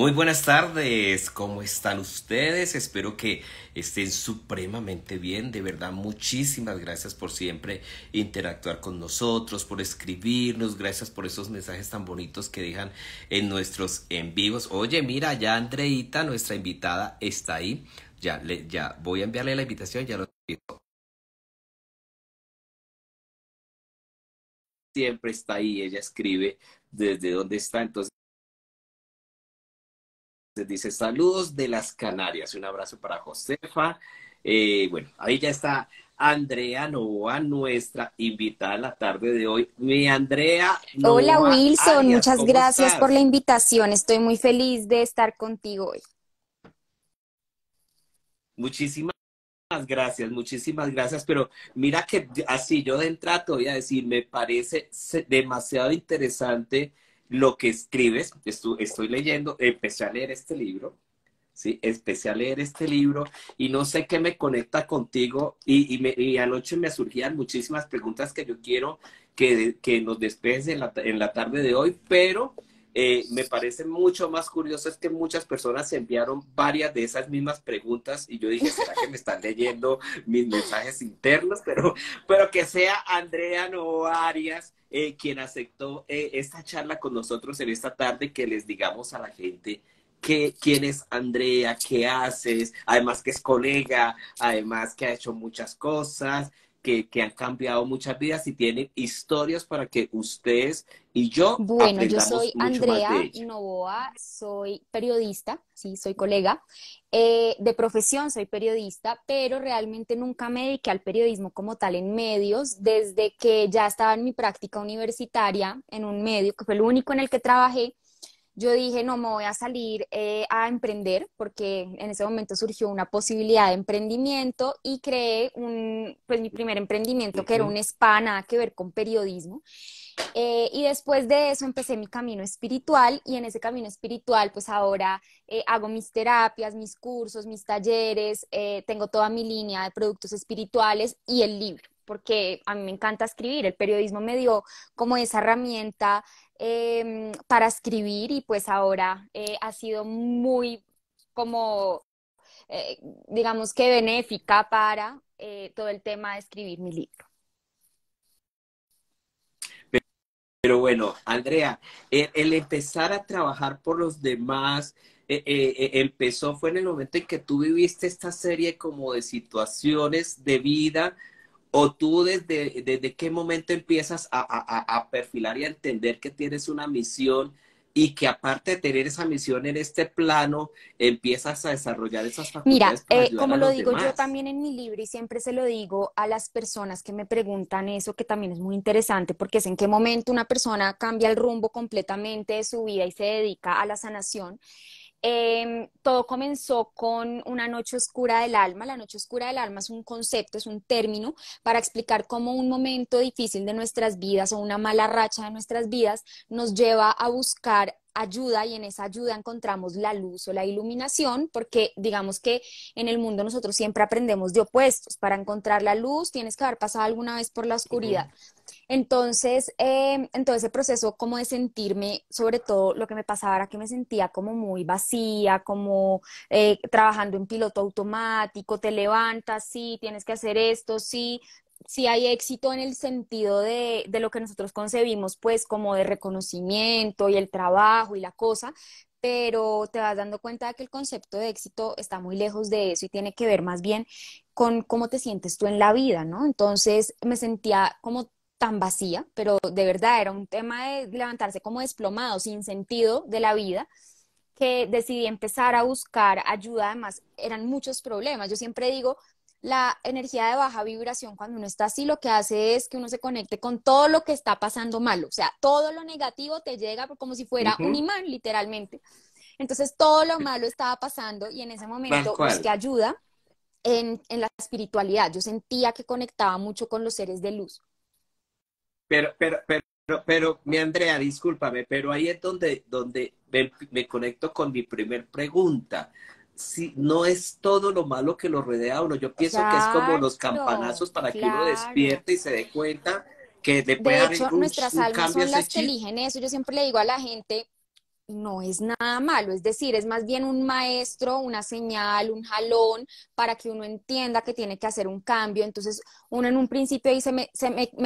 Muy buenas tardes, ¿cómo están ustedes? Espero que estén supremamente bien, de verdad muchísimas gracias por siempre interactuar con nosotros, por escribirnos, gracias por esos mensajes tan bonitos que dejan en nuestros en vivos. Oye, mira, ya Andreita, nuestra invitada, está ahí. Ya, ya voy a enviarle la invitación, ya lo Siempre está ahí, ella escribe desde dónde está, entonces dice saludos de las Canarias, un abrazo para Josefa. Eh, bueno, ahí ya está Andrea Novoa, nuestra invitada la tarde de hoy. Mi Andrea. Hola Wilson, muchas gracias por la invitación. Estoy muy feliz de estar contigo hoy. Muchísimas gracias, muchísimas gracias, pero mira que así yo de entrada te voy a decir, me parece demasiado interesante lo que escribes, estoy leyendo, empecé a leer este libro, ¿sí? Empecé a leer este libro y no sé qué me conecta contigo y, me, anoche me surgían muchísimas preguntas que yo quiero que, que nos despejes en la, tarde de hoy, pero... Eh, me parece mucho más curioso es que muchas personas se enviaron varias de esas mismas preguntas y yo dije, ¿será que me están leyendo mis mensajes internos? Pero, pero que sea Andrea no Arias eh, quien aceptó eh, esta charla con nosotros en esta tarde, que les digamos a la gente que, quién es Andrea, qué haces, además que es colega, además que ha hecho muchas cosas, que, que han cambiado muchas vidas y tiene historias para que ustedes y yo. Bueno, yo soy Andrea Novoa, soy periodista, sí, soy colega. Eh, de profesión soy periodista, pero realmente nunca me dediqué al periodismo como tal en medios, desde que ya estaba en mi práctica universitaria en un medio, que fue el único en el que trabajé. Yo dije, no, me voy a salir eh, a emprender, porque en ese momento surgió una posibilidad de emprendimiento y creé un, pues mi primer emprendimiento, que era un spa, nada que ver con periodismo. Eh, y después de eso empecé mi camino espiritual y en ese camino espiritual pues ahora eh, hago mis terapias, mis cursos, mis talleres, eh, tengo toda mi línea de productos espirituales y el libro, porque a mí me encanta escribir, el periodismo me dio como esa herramienta em, para escribir y pues ahora ha sido muy como, digamos que benéfica para todo el tema de escribir mi libro. Pero bueno, Andrea, el, empezar a trabajar por los demás eh, eh, eh, empezó fue en el momento en que tú viviste esta serie como de situaciones de vida o tú desde, desde qué momento empiezas a, a, a perfilar y a entender que tienes una misión y que aparte de tener esa misión en este plano, empiezas a desarrollar esas facultades. Mira, eh, como lo digo yo también en mi libro y siempre se lo digo a las personas que me preguntan eso, que también es muy interesante, porque es en qué momento una persona cambia el rumbo completamente de su vida y se dedica a la sanación. Em, todo comenzó con una noche oscura del alma. La noche oscura del alma es un concepto, es un término para explicar cómo un momento difícil de nuestras vidas o una mala racha de nuestras vidas nos lleva a buscar ayuda y en esa ayuda encontramos la luz o la iluminación, porque digamos que en el mundo nosotros siempre aprendemos de opuestos. Para encontrar la luz tienes que haber pasado alguna vez por la oscuridad. Entonces, eh, en todo ese proceso como de sentirme, sobre todo lo que me pasaba era que me sentía como muy vacía, como eh, trabajando en piloto automático, te levantas, sí, tienes que hacer esto, sí, si sí hay éxito en el sentido de, de, lo que nosotros concebimos, pues como de reconocimiento y el trabajo y la cosa, pero te vas dando cuenta de que el concepto de éxito está muy lejos de eso y tiene que ver más bien con cómo te sientes tú en la vida, ¿no? Entonces me sentía como tan vacía, pero de verdad era un tema de levantarse como desplomado, sin sentido de la vida, que decidí empezar a buscar ayuda. Además, eran muchos problemas. Yo siempre digo, la energía de baja vibración cuando uno está así, lo que hace es que uno se conecte con todo lo que está pasando malo. O sea, todo lo negativo te llega como si fuera un imán, literalmente. Entonces, todo lo malo estaba pasando y en ese momento busqué ayuda en la espiritualidad. Yo sentía que conectaba mucho con los seres de luz pero, pero, pero, pero, mi Andrea, discúlpame, pero ahí es donde, donde me, conecto con mi primer pregunta. Si no es todo lo malo que lo rodea a uno, yo pienso que es como los campanazos para que uno despierte y se dé cuenta que le puede de nuestras son las que eligen eso. Yo siempre le digo a la gente, no es nada malo, es decir, es más bien un maestro, una señal, un jalón para que uno entienda que tiene que hacer un cambio. Entonces, uno en un principio dice, me,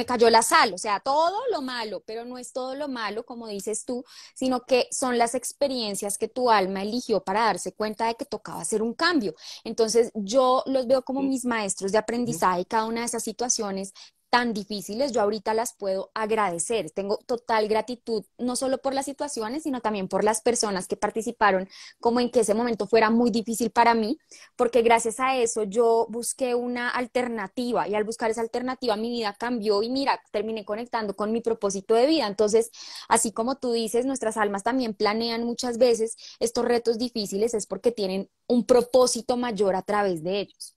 cayó la sal, o sea, todo lo malo, pero no es todo lo malo, como dices tú, sino que son las experiencias que tu alma eligió para darse cuenta de que tocaba hacer un cambio. Entonces, yo los veo como mis maestros de aprendizaje, cada una de esas situaciones tan difíciles, yo ahorita las puedo agradecer. Tengo total gratitud, no solo por las situaciones, sino también por las personas que participaron, como en que ese momento fuera muy difícil para mí, porque gracias a eso yo busqué una alternativa y al buscar esa alternativa mi vida cambió y mira, terminé conectando con mi propósito de vida. Entonces, así como tú dices, nuestras almas también planean muchas veces estos retos difíciles, es porque tienen un propósito mayor a través de ellos.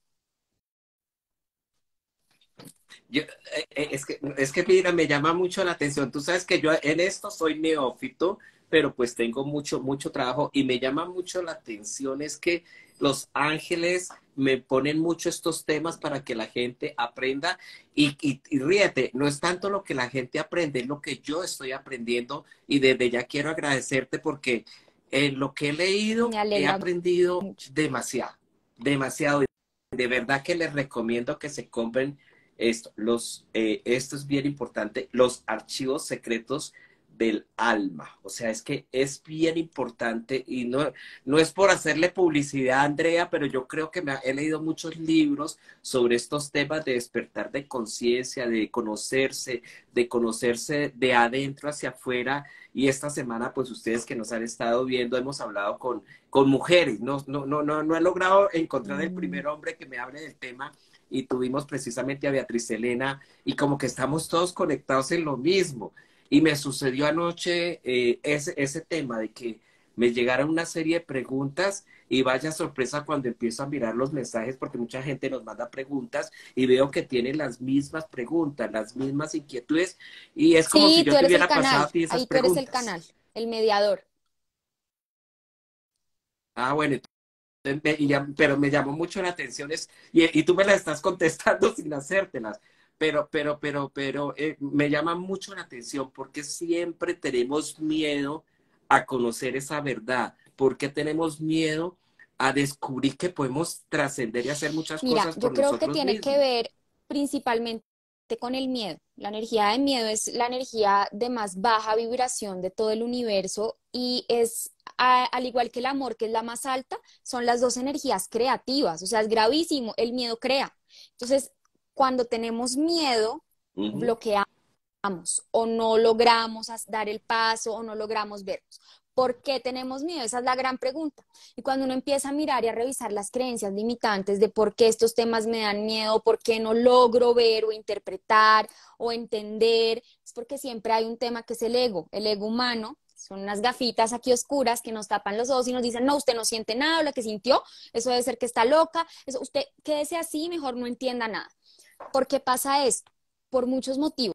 Eh, eh, es, que, mira, me llama mucho la atención. Tú sabes que yo en esto soy neófito, pero pues tengo mucho, mucho trabajo y me llama mucho la atención es que los ángeles me ponen mucho estos temas para que la gente aprenda y, ríete, no es tanto lo que la gente aprende, es lo que yo estoy aprendiendo y desde ya quiero agradecerte porque en lo que he leído he aprendido demasiado, demasiado. De verdad que les recomiendo que se compren esto, los, eh, esto es bien importante, los archivos secretos del alma. O sea, es que es bien importante y no, no es por hacerle publicidad a Andrea, pero yo creo que me he leído muchos libros sobre estos temas de despertar de conciencia, de conocerse, de conocerse de adentro hacia afuera. Y esta semana, pues ustedes que nos han estado viendo, hemos hablado con, con mujeres. No, no, no, no, no he logrado encontrar el mm. primer hombre que me hable del tema, y tuvimos precisamente a Beatriz Elena y como que estamos todos conectados en lo mismo. Y me sucedió anoche eh, ese, ese tema de que me llegaron una serie de preguntas y vaya sorpresa cuando empiezo a mirar los mensajes porque mucha gente nos manda preguntas y veo que tienen las mismas preguntas, las mismas inquietudes y es como si yo te hubiera pasado a ti esas Ahí Tú eres el canal, el mediador. Ah, bueno, pero me llamó mucho la atención es, y, tú me la estás contestando sin hacértelas, pero, pero, pero, pero eh, me llama mucho la atención porque siempre tenemos miedo a conocer esa verdad, porque tenemos miedo a descubrir que podemos trascender y hacer muchas cosas. mira yo creo que tiene que ver principalmente con el miedo. La energía de miedo es la energía de más baja vibración de todo el universo y es, al igual que el amor, que es la más alta, son las dos energías creativas. O sea, es gravísimo, el miedo crea. Entonces, cuando tenemos miedo, bloqueamos o no logramos dar el paso o no logramos vernos. ¿Por qué tenemos miedo? Esa es la gran pregunta. Y cuando uno empieza a mirar y a revisar las creencias limitantes de por qué estos temas me dan miedo, por qué no logro ver o interpretar o entender, es porque siempre hay un tema que es el ego, el ego humano. Son unas gafitas aquí oscuras que nos tapan los ojos y nos dicen, no, usted no siente nada, o la que sintió, eso debe ser que está loca, eso, usted quédese así, mejor no entienda nada. ¿Por qué pasa esto? Por muchos motivos.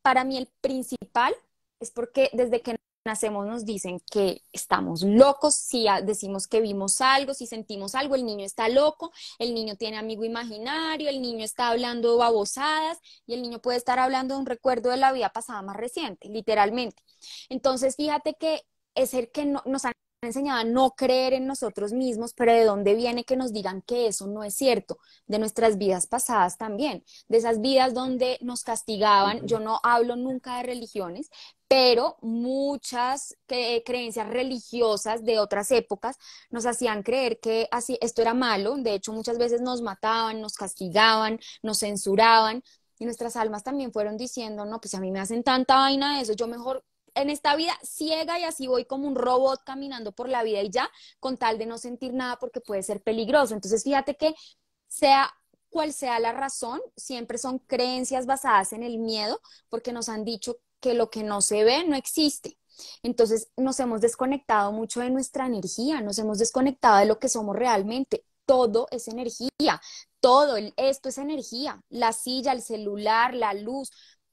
Para mí el principal es porque desde que nacemos nos dicen que estamos locos, si decimos que vimos algo, si sentimos algo, el niño está loco, el niño tiene amigo imaginario, el niño está hablando babosadas y el niño puede estar hablando de un recuerdo de la vida pasada más reciente, literalmente. Entonces, fíjate que es el que no, nos han enseñaba a no creer en nosotros mismos, pero ¿de dónde viene que nos digan que eso no es cierto? De nuestras vidas pasadas también, de esas vidas donde nos castigaban. Yo no hablo nunca de religiones, pero muchas eh, creencias religiosas de otras épocas nos hacían creer que así esto era malo. De hecho, muchas veces nos mataban, nos castigaban, nos censuraban. Y nuestras almas también fueron diciendo, no, pues a mí me hacen tanta vaina de eso, yo mejor en esta vida ciega y así voy como un robot caminando por la vida y ya, con tal de no sentir nada porque puede ser peligroso. Entonces, fíjate que sea cual sea la razón, siempre son creencias basadas en el miedo porque nos han dicho que lo que no se ve no existe. Entonces nos hemos desconectado mucho de nuestra energía, nos hemos desconectado de lo que somos realmente. Todo es energía, todo esto es energía, la silla, el celular, la luz.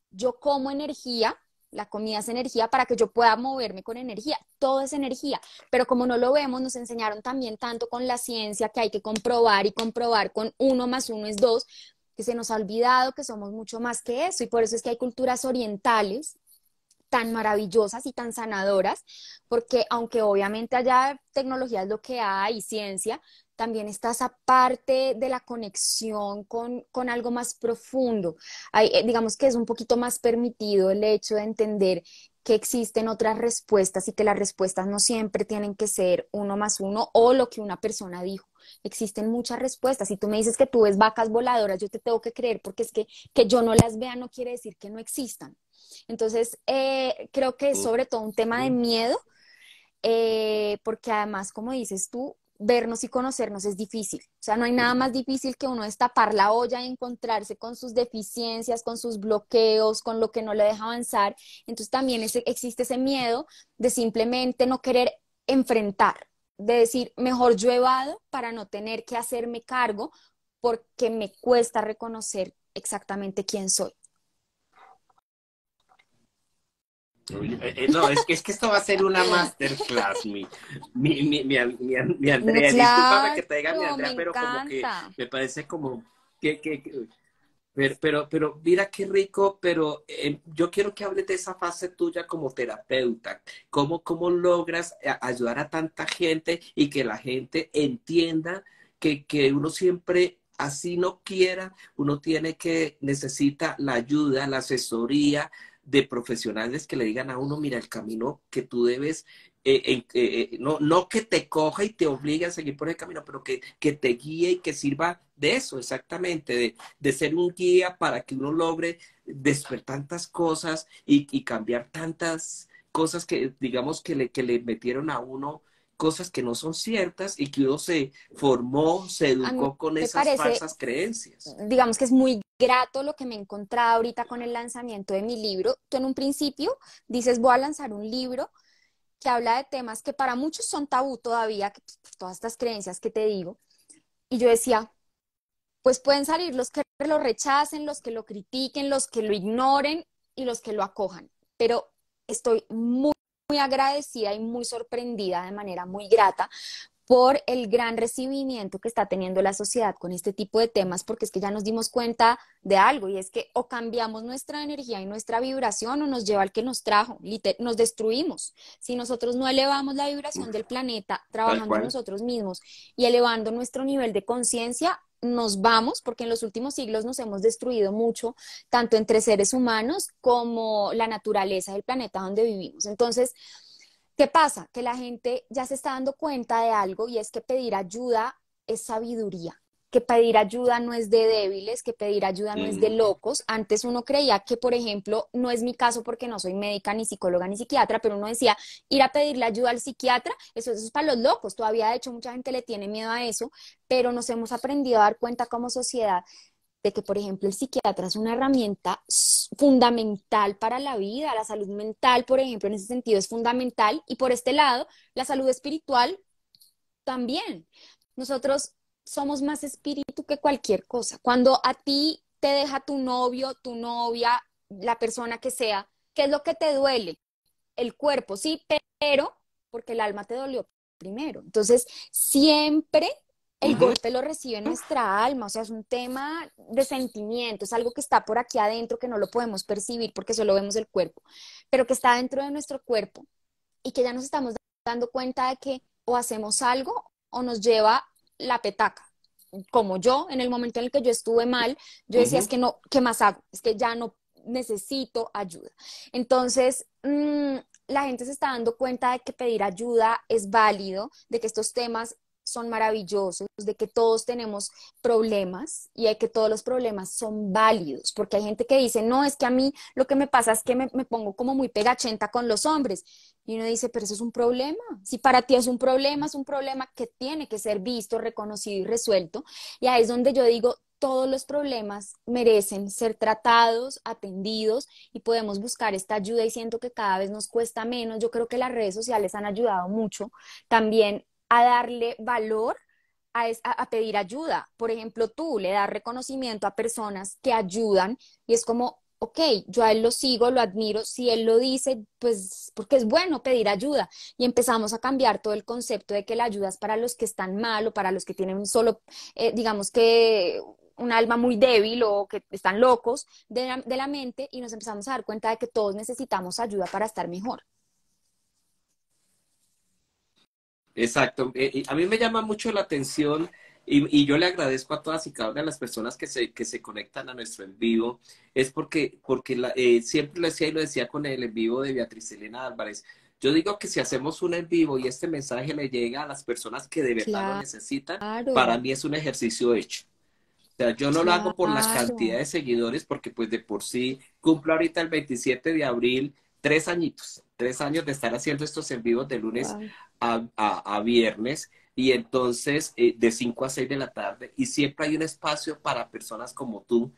Yo como energía la comida es energía para que yo pueda moverme con energía. Todo es energía. Pero como no lo vemos, nos enseñaron también tanto con la ciencia que hay que comprobar y comprobar con uno más uno es dos, que se nos ha olvidado que somos mucho más que eso. Y por eso es que hay culturas orientales tan maravillosas y tan sanadoras, porque aunque obviamente allá tecnología es lo que hay y ciencia, también está esa parte de la conexión con, algo más profundo. Eh, digamos que es un poquito más permitido el hecho de entender que existen otras respuestas y que las respuestas no siempre tienen que ser uno más uno o lo que una persona dijo. Existen muchas respuestas. Si tú me dices que tú ves vacas voladoras, yo te tengo que creer porque es que que yo no las vea no quiere decir que no existan. Entonces, eh, creo que es sobre todo un tema de miedo, eh, porque además, como dices tú, vernos y conocernos es difícil. O sea, no hay nada más difícil que uno destapar la olla y encontrarse con sus deficiencias, con sus bloqueos, con lo que no le deja avanzar. Entonces también existe ese miedo de simplemente no querer enfrentar, de decir, mejor yo evado para no tener que hacerme cargo porque me cuesta reconocer exactamente quién soy. Eh, eh, no, es que, es que esto va a ser una masterclass, mi, mi, mi, mi, Andrea. Disculpame que te diga mi Andrea, pero como que me parece como que, que, pero, pero, mira qué rico, pero em, yo quiero que hables de esa fase tuya como terapeuta. ¿Cómo, cómo logras eh, ayudar a tanta gente y que la gente entienda que, que uno siempre, así no quiera, uno tiene que, necesita la ayuda, la asesoría, de profesionales que le digan a uno, mira, el camino que tú debes, eh, eh, eh, no, no que te coja y te obligue a seguir por el camino, pero que, te guíe y que sirva de eso, exactamente, de, ser un guía para que uno logre despertar tantas cosas y, y cambiar tantas cosas que, digamos, que le, que le metieron a uno cosas que no son ciertas y que uno se formó, se educó con esas falsas creencias. Digamos que es muy grato lo que me he encontrado ahorita con el lanzamiento de mi libro. Tú en un principio dices, voy a lanzar un libro que habla de temas que para muchos son tabú todavía, que, pues, pues, todas estas creencias que te digo. Y yo decía, pues pueden salir los que lo rechacen, los que lo critiquen, los que lo ignoren y los que lo acojan. Pero estoy muy muy agradecida y muy sorprendida de manera muy grata por el gran recibimiento que está teniendo la sociedad con este tipo de temas, porque es que ya nos dimos cuenta de algo y es que o cambiamos nuestra energía y nuestra vibración o nos lleva al que nos trajo, nos destruimos. Si nosotros no elevamos la vibración del planeta trabajando nosotros mismos y elevando nuestro nivel de conciencia, nos vamos, porque en los últimos siglos nos hemos destruido mucho, tanto entre seres humanos como la naturaleza del planeta donde vivimos. Entonces, ¿qué pasa? Que la gente ya se está dando cuenta de algo y es que pedir ayuda es sabiduría que pedir ayuda no es de débiles, que pedir ayuda no es de locos. Antes uno creía que, por ejemplo, no es mi caso porque no soy médica, ni psicóloga, ni psiquiatra, pero uno decía, ir a pedirle ayuda al psiquiatra, eso, eso es para los locos. Todavía, de hecho, mucha gente le tiene miedo a eso, pero nos hemos aprendido a dar cuenta como sociedad de que, por ejemplo, el psiquiatra es una herramienta fundamental para la vida, la salud mental, por ejemplo, en ese sentido es fundamental, y por este lado, la salud espiritual también. Nosotros somos más espíritu que cualquier cosa. Cuando a ti te deja tu novio, tu novia, la persona que sea, ¿qué es lo que te duele? El cuerpo, sí, pero porque el alma te dolió primero. Entonces, siempre el golpe lo recibe nuestra alma, o sea, es un tema de sentimiento, es algo que está por aquí adentro que no lo podemos percibir porque solo vemos el cuerpo, pero que está dentro de nuestro cuerpo y que ya nos estamos dando cuenta de que o hacemos algo o nos lleva la petaca. Como yo, en el momento en el que yo estuve mal, yo decía, es que no, que más hago? Es que ya no necesito ayuda. Entonces, mm, la gente se está dando cuenta de que pedir ayuda es válido, de que estos temas son maravillosos, de que todos tenemos problemas y hay que todos los problemas son válidos, porque hay gente que dice, no, es que a mí lo que me pasa es que me, me pongo como muy pegachenta con los hombres. Y uno dice, pero eso es un problema. Si para ti es un problema, es un problema que tiene que ser visto, reconocido y resuelto. Y ahí es donde yo digo, todos los problemas merecen ser tratados, atendidos y podemos buscar esta ayuda y siento que cada vez nos cuesta menos. Yo creo que las redes sociales han ayudado mucho también a darle valor a, a, pedir ayuda. Por ejemplo, tú le das reconocimiento a personas que ayudan y es como, ok, yo a él lo sigo, lo admiro, si él lo dice, pues porque es bueno pedir ayuda. Y empezamos a cambiar todo el concepto de que la ayuda es para los que están mal o para los que tienen solo, eh, digamos que un alma muy débil o que están locos de de la mente y nos empezamos a dar cuenta de que todos necesitamos ayuda para estar mejor. Exacto. Eh, a mí me llama mucho la atención y, yo le agradezco a todas y cada una de las personas que se, que se conectan a nuestro en vivo. Es porque, porque eh, siempre lo decía y lo decía con el en vivo de Beatriz Elena Álvarez. Yo digo que si hacemos un en vivo y este mensaje le llega a las personas que de verdad lo necesitan, para mí es un ejercicio hecho. O sea, yo no lo hago por la cantidad de seguidores, porque pues de por sí cumplo ahorita el 27 de abril tres añitos tres años de estar haciendo estos en vivo de lunes a, a, viernes y entonces eh, de 5 a 6 de la tarde y siempre hay un espacio para personas como tú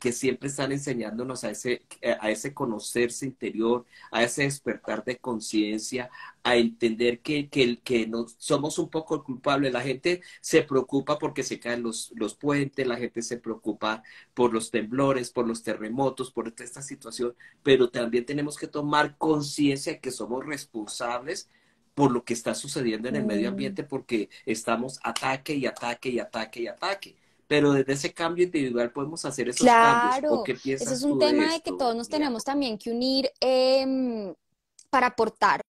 que, siempre están enseñándonos a ese, eh, a ese conocerse interior, a ese despertar de conciencia, a entender que, que, que no, somos un poco culpables. La gente se preocupa porque se caen los, los puentes, la gente se preocupa por los temblores, por los terremotos, por esta situación, pero también tenemos que tomar conciencia de que somos responsables por lo que está sucediendo en el medio mm. ambiente porque estamos ataque y ataque y ataque y ataque pero desde ese cambio individual podemos hacer esos cambios. ¿O es un tema de, que todos nos tenemos también que unir em, para aportar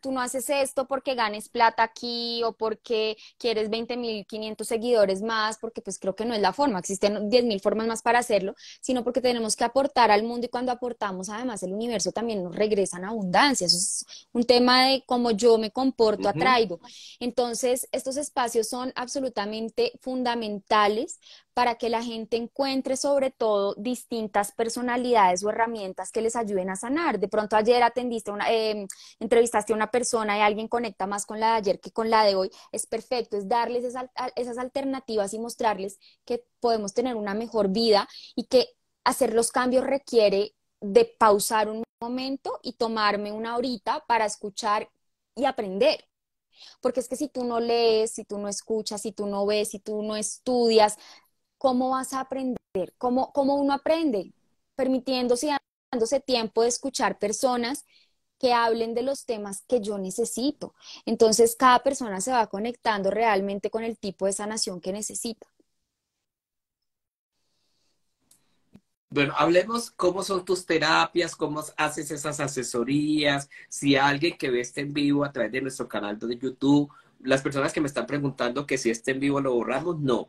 tú no haces esto porque ganes plata aquí o porque quieres 20.500 seguidores más, porque pues creo que no es la forma, existen 10.000 formas más para hacerlo, sino porque tenemos que aportar al mundo y cuando aportamos además el universo también nos regresa en abundancia, eso es un tema de cómo yo me comporto, atraigo. Entonces, estos espacios son absolutamente fundamentales para que la gente encuentre sobre todo distintas personalidades o herramientas que les ayuden a sanar. De pronto ayer atendiste una, em, entrevistaste a una persona y alguien conecta más con la de ayer que con la de hoy. Es perfecto, es darles esas alternativas y mostrarles que podemos tener una mejor vida y que hacer los cambios requiere de pausar un momento y tomarme una horita para escuchar y aprender. Porque es que si tú no lees, si tú no escuchas, si tú no ves, si tú no estudias, ¿Cómo vas a aprender? ¿Cómo, uno aprende? Permitiéndose y dándose tiempo de escuchar personas que hablen de los temas que yo necesito. Entonces, cada persona se va conectando realmente con el tipo de sanación que necesita. Bueno, hablemos cómo son tus terapias, cómo haces esas asesorías, si alguien que ve este en vivo a través de nuestro canal de YouTube, las personas que me están preguntando que si este en vivo lo borramos, no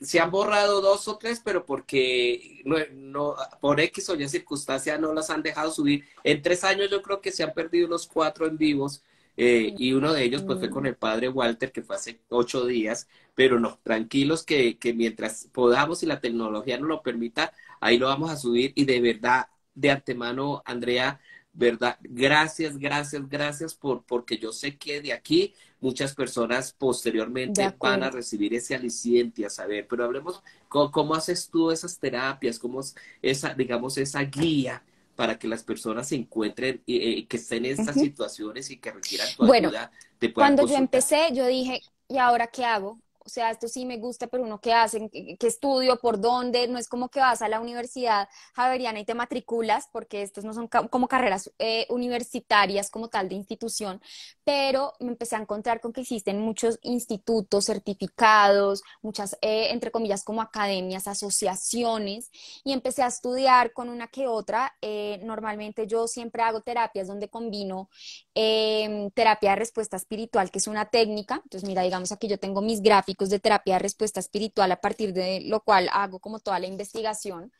se han borrado dos o tres, pero porque no, por X o Y circunstancia no las han dejado subir. En tres años yo creo que se han perdido unos cuatro en vivos. Eh, y uno de ellos pues fue mm. con el padre Walter, que fue hace ocho días, pero no, tranquilos que, que mientras podamos y la tecnología nos lo permita, ahí lo vamos a subir y de verdad, de antemano, Andrea, ¿verdad? Gracias, gracias, gracias por, porque yo sé que de aquí muchas personas posteriormente van a recibir ese aliciente, a saber, pero hablemos, ¿cómo, haces tú esas terapias? ¿Cómo es esa, digamos, esa guía? para que las personas se encuentren, y eh, que estén en estas situaciones y que requieran tu ayuda. Te cuando yo empecé, yo dije, ¿y ahora qué hago? o sea, esto sí me gusta, pero uno qué hacen, qué estudio, por dónde, no es como que vas a la universidad javeriana y te matriculas, porque estos no son como carreras eh, universitarias como tal de institución, pero me empecé a encontrar con que existen muchos institutos, certificados, muchas, eh, entre comillas, como academias, asociaciones, y empecé a estudiar con una que otra. Eh, normalmente yo siempre hago terapias donde combino em, terapia de respuesta espiritual, que es una técnica, entonces mira, digamos aquí yo tengo mis gráficos, de terapia de respuesta espiritual, a partir de lo cual hago como toda la investigación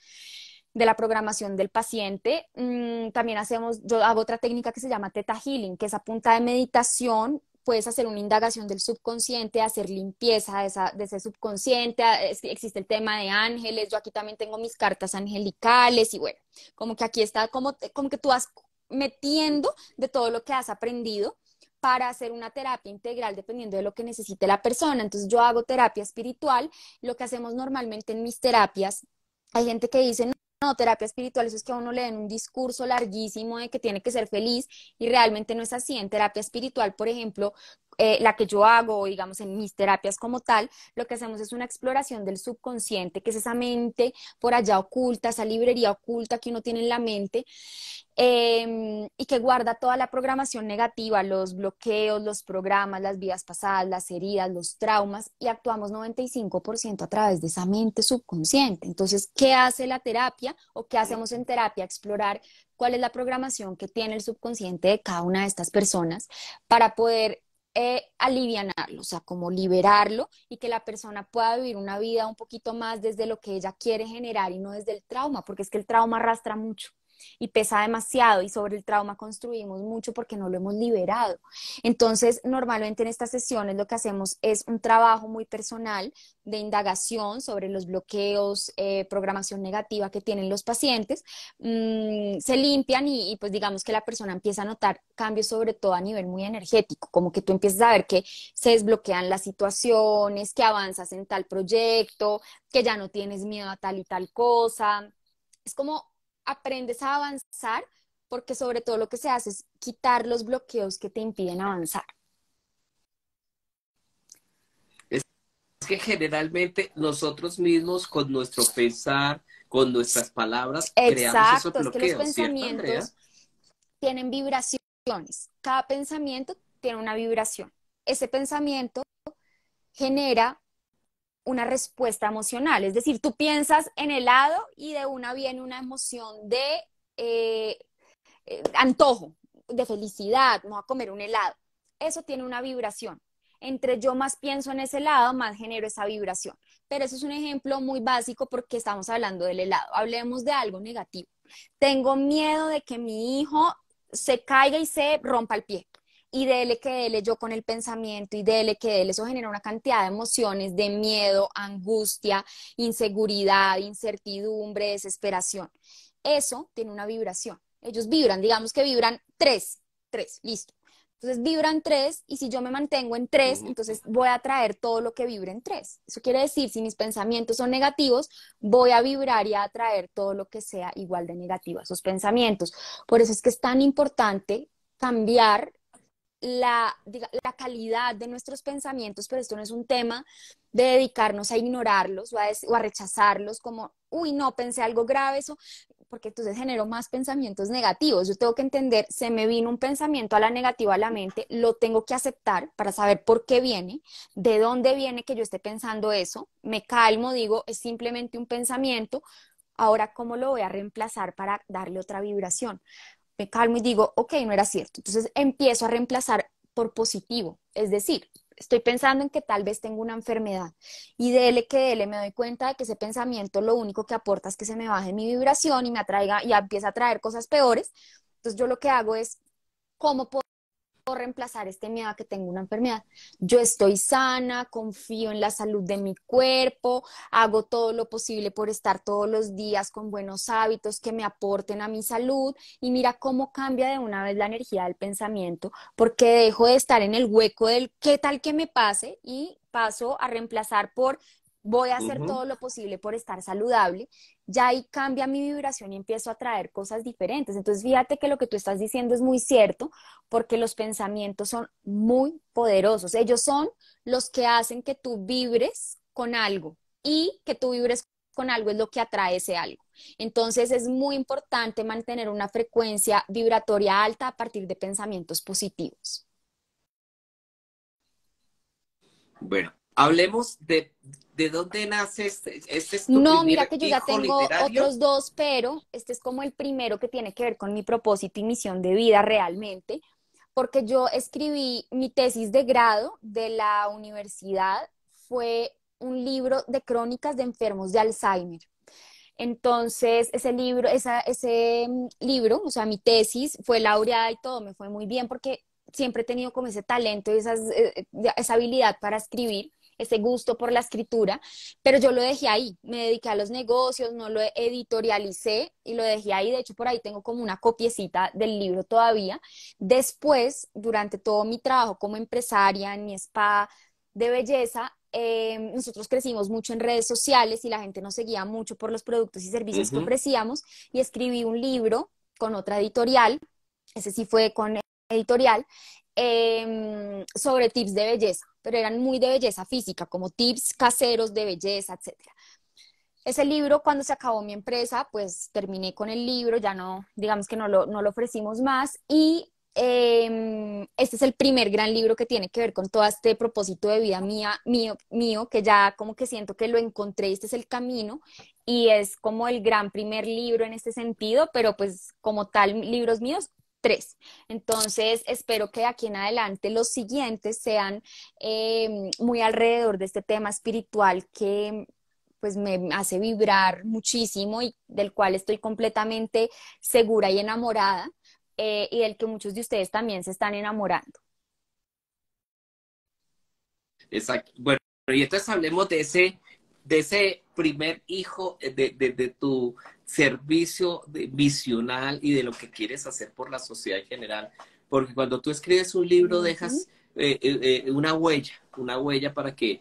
de la programación del paciente. Mm, también hacemos, yo hago otra técnica que se llama Teta Healing, que es a punta de meditación. Puedes hacer una indagación del subconsciente, hacer limpieza de, ese subconsciente. Ah, existe el tema de ángeles. Yo aquí también tengo mis cartas angelicales y bueno, como que aquí está, como, como que tú vas metiendo de todo lo que has aprendido para hacer una terapia integral dependiendo de lo que necesite la persona. Entonces yo hago terapia espiritual, lo que hacemos normalmente en mis terapias, hay gente que dice, no, no, terapia espiritual, eso es que a uno le den un discurso larguísimo de que tiene que ser feliz y realmente no es así. En terapia espiritual, por ejemplo, eh, la que yo hago, digamos, en mis terapias como tal, lo que hacemos es una exploración del subconsciente, que es esa mente por allá oculta, esa librería oculta que uno tiene en la mente em, y que guarda toda la programación negativa, los bloqueos, los programas, las vidas pasadas, las heridas, los traumas y actuamos 95% a través de esa mente subconsciente. Entonces, ¿qué hace la terapia o qué hacemos en terapia? Explorar cuál es la programación que tiene el subconsciente de cada una de estas personas para poder eh, alivianarlo, o sea, como liberarlo y que la persona pueda vivir una vida un poquito más desde lo que ella quiere generar y no desde el trauma, porque es que el trauma arrastra mucho y pesa demasiado y sobre el trauma construimos mucho porque no lo hemos liberado. Entonces, normalmente en estas sesiones lo que hacemos es un trabajo muy personal de indagación sobre los bloqueos, eh, programación negativa que tienen los pacientes. Mm, se limpian y pues digamos que la persona empieza a notar cambios sobre todo a nivel muy energético, como que tú empiezas a ver que se desbloquean las situaciones, que avanzas en tal proyecto, que ya no tienes miedo a tal y tal cosa. Es como aprendes a avanzar porque sobre todo lo que se hace es quitar los bloqueos que te impiden avanzar. Es que generalmente nosotros mismos con nuestro pensar, con nuestras palabras, creamos esos bloqueos, es que los pensamientos tienen vibraciones. Cada pensamiento tiene una vibración. Ese pensamiento genera una respuesta emocional. Es decir, tú piensas en helado y de una viene una emoción de eh, eh, antojo, de felicidad, no a comer un helado. Eso tiene una vibración. Entre yo más pienso en ese helado, más genero esa vibración. Pero eso es un ejemplo muy básico porque estamos hablando del helado. Hablemos de algo negativo. Tengo miedo de que mi hijo se caiga y se rompa el pie y dele que dele yo con el pensamiento y dele que dele, eso genera una cantidad de emociones de miedo, angustia, inseguridad, incertidumbre, desesperación. Eso tiene una vibración. Ellos vibran, digamos que vibran tres, tres, listo. Entonces vibran tres y si yo me mantengo en tres, entonces voy a atraer todo lo que vibre en tres. Eso quiere decir, si mis pensamientos son negativos, voy a vibrar y a atraer todo lo que sea igual de negativo a esos pensamientos. Por eso es que es tan importante cambiar la, calidad de nuestros pensamientos, pero esto no es un tema de dedicarnos a ignorarlos o a, rechazarlos como, uy, no, pensé algo grave, eso, porque entonces genero más pensamientos negativos. Yo tengo que entender, se me vino un pensamiento a la negativa a la mente, lo tengo que aceptar para saber por qué viene, de dónde viene que yo esté pensando eso, me calmo, digo, es simplemente un pensamiento, ahora cómo lo voy a reemplazar para darle otra vibración me calmo y digo, ok, no era cierto. Entonces empiezo a reemplazar por positivo, es decir, estoy pensando en que tal vez tengo una enfermedad y dele que le me doy cuenta de que ese pensamiento lo único que aporta es que se me baje mi vibración y me atraiga y empieza a traer cosas peores. Entonces yo lo que hago es, ¿cómo puedo reemplazar este miedo a que tengo una enfermedad. Yo estoy sana, confío en la salud de mi cuerpo, hago todo lo posible por estar todos los días con buenos hábitos que me aporten a mi salud y mira cómo cambia de una vez la energía del pensamiento porque dejo de estar en el hueco del qué tal que me pase y paso a reemplazar por voy a hacer todo lo posible por estar saludable ya ahí cambia mi vibración y empiezo a traer cosas diferentes. Entonces, fíjate que lo que tú estás diciendo es muy cierto, porque los pensamientos son muy poderosos. Ellos son los que hacen que tú vibres con algo y que tú vibres con algo es lo que atrae ese algo. Entonces es muy importante mantener una frecuencia vibratoria alta a partir de pensamientos positivos. Bueno, Hablemos de, dónde nace este. este no, mira que yo ya tengo otros dos, pero este es como el primero que tiene que ver con mi propósito y misión de vida realmente, porque yo escribí mi tesis de grado de la universidad, fue un libro de crónicas de enfermos de Alzheimer. Entonces, ese libro, ese mm, libro, o sea, mi tesis fue laureada y todo, me fue muy bien porque siempre he tenido como ese talento y eh, eh, esa habilidad para escribir ese gusto por la escritura, pero yo lo dejé ahí, me dediqué a los negocios, no lo editorialicé y lo dejé ahí, de hecho por ahí tengo como una copiecita del libro todavía. Después, durante todo mi trabajo como empresaria en mi spa de belleza, em, nosotros crecimos mucho en redes sociales y la gente nos seguía mucho por los productos y servicios que ofrecíamos y escribí un libro con otra editorial, ese sí fue con editorial, em, sobre tips de belleza pero eran muy de belleza física, como tips caseros de belleza, etc. Ese libro, cuando se acabó mi empresa, pues terminé con el libro, ya no, digamos que no lo, no lo ofrecimos más y em, este es el primer gran libro que tiene que ver con todo este propósito de vida mía, mío, mío, que ya como que siento que lo encontré, este es el camino y es como el gran primer libro en este sentido, pero pues como tal, libros míos, tres. Entonces, espero que aquí en adelante los siguientes sean em, muy alrededor de este tema espiritual que pues me hace vibrar muchísimo y del cual estoy completamente segura y enamorada eh, y del que muchos de ustedes también se están enamorando. Exacto. Bueno, y entonces hablemos de ese, de ese primer hijo eh, de, tu servicio visional y de lo que quieres hacer por la sociedad en general. Porque cuando tú escribes un libro, dejas eh, eh, una huella, una huella para que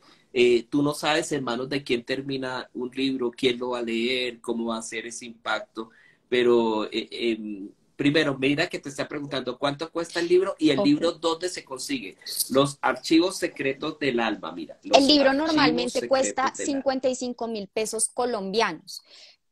tú no sabes, hermanos, de quién termina un libro, quién lo va a leer, cómo va a ser ese impacto, pero em, Primero, mira que te está preguntando cuánto cuesta el libro y el libro dónde se consigue. Los archivos secretos del alma, mira. El libro normalmente cuesta 55 mil pesos colombianos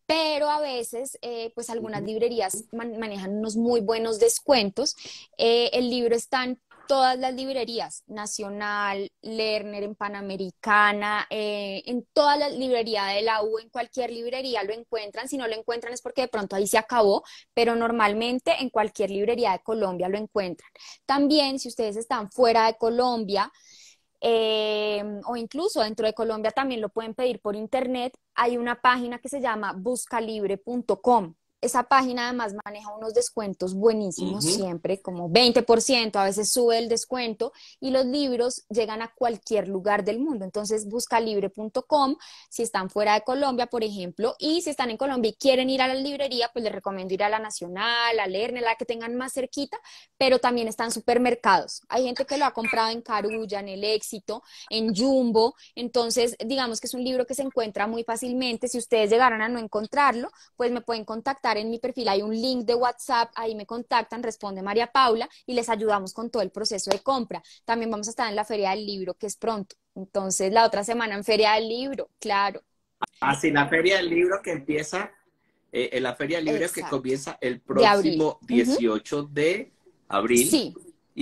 pero a veces, eh, pues algunas librerías manejan unos muy buenos descuentos. Eh, el libro está en todas las librerías, Nacional, Lerner, en Panamericana, eh, en todas las librerías de la U, en cualquier librería lo encuentran. Si no lo encuentran es porque de pronto ahí se acabó, pero normalmente en cualquier librería de Colombia lo encuentran. También si ustedes están fuera de Colombia, eh, o incluso dentro de Colombia también lo pueden pedir por internet, hay una página que se llama buscalibre.com esa página además maneja unos descuentos buenísimos siempre, como 20%, a veces sube el descuento y los libros llegan a cualquier lugar del mundo. Entonces busca libre.com si están fuera de Colombia, por ejemplo, y si están en Colombia y quieren ir a la librería, pues les recomiendo ir a la Nacional, a Lerner, la que tengan más cerquita, pero también están supermercados. Hay gente que lo ha comprado en Carulla, en El Éxito, en Jumbo, entonces digamos que es un libro que se encuentra muy fácilmente. Si ustedes llegaran a no encontrarlo, pues me pueden contactar en mi perfil, hay un link de WhatsApp, ahí me contactan, responde María Paula y les ayudamos con todo el proceso de compra. También vamos a estar en la Feria del Libro, que es pronto. Entonces, la otra semana en Feria del Libro, claro. Así, la Feria del Libro que empieza, eh, en la Feria del Libro que comienza el próximo 18 de abril. Sí.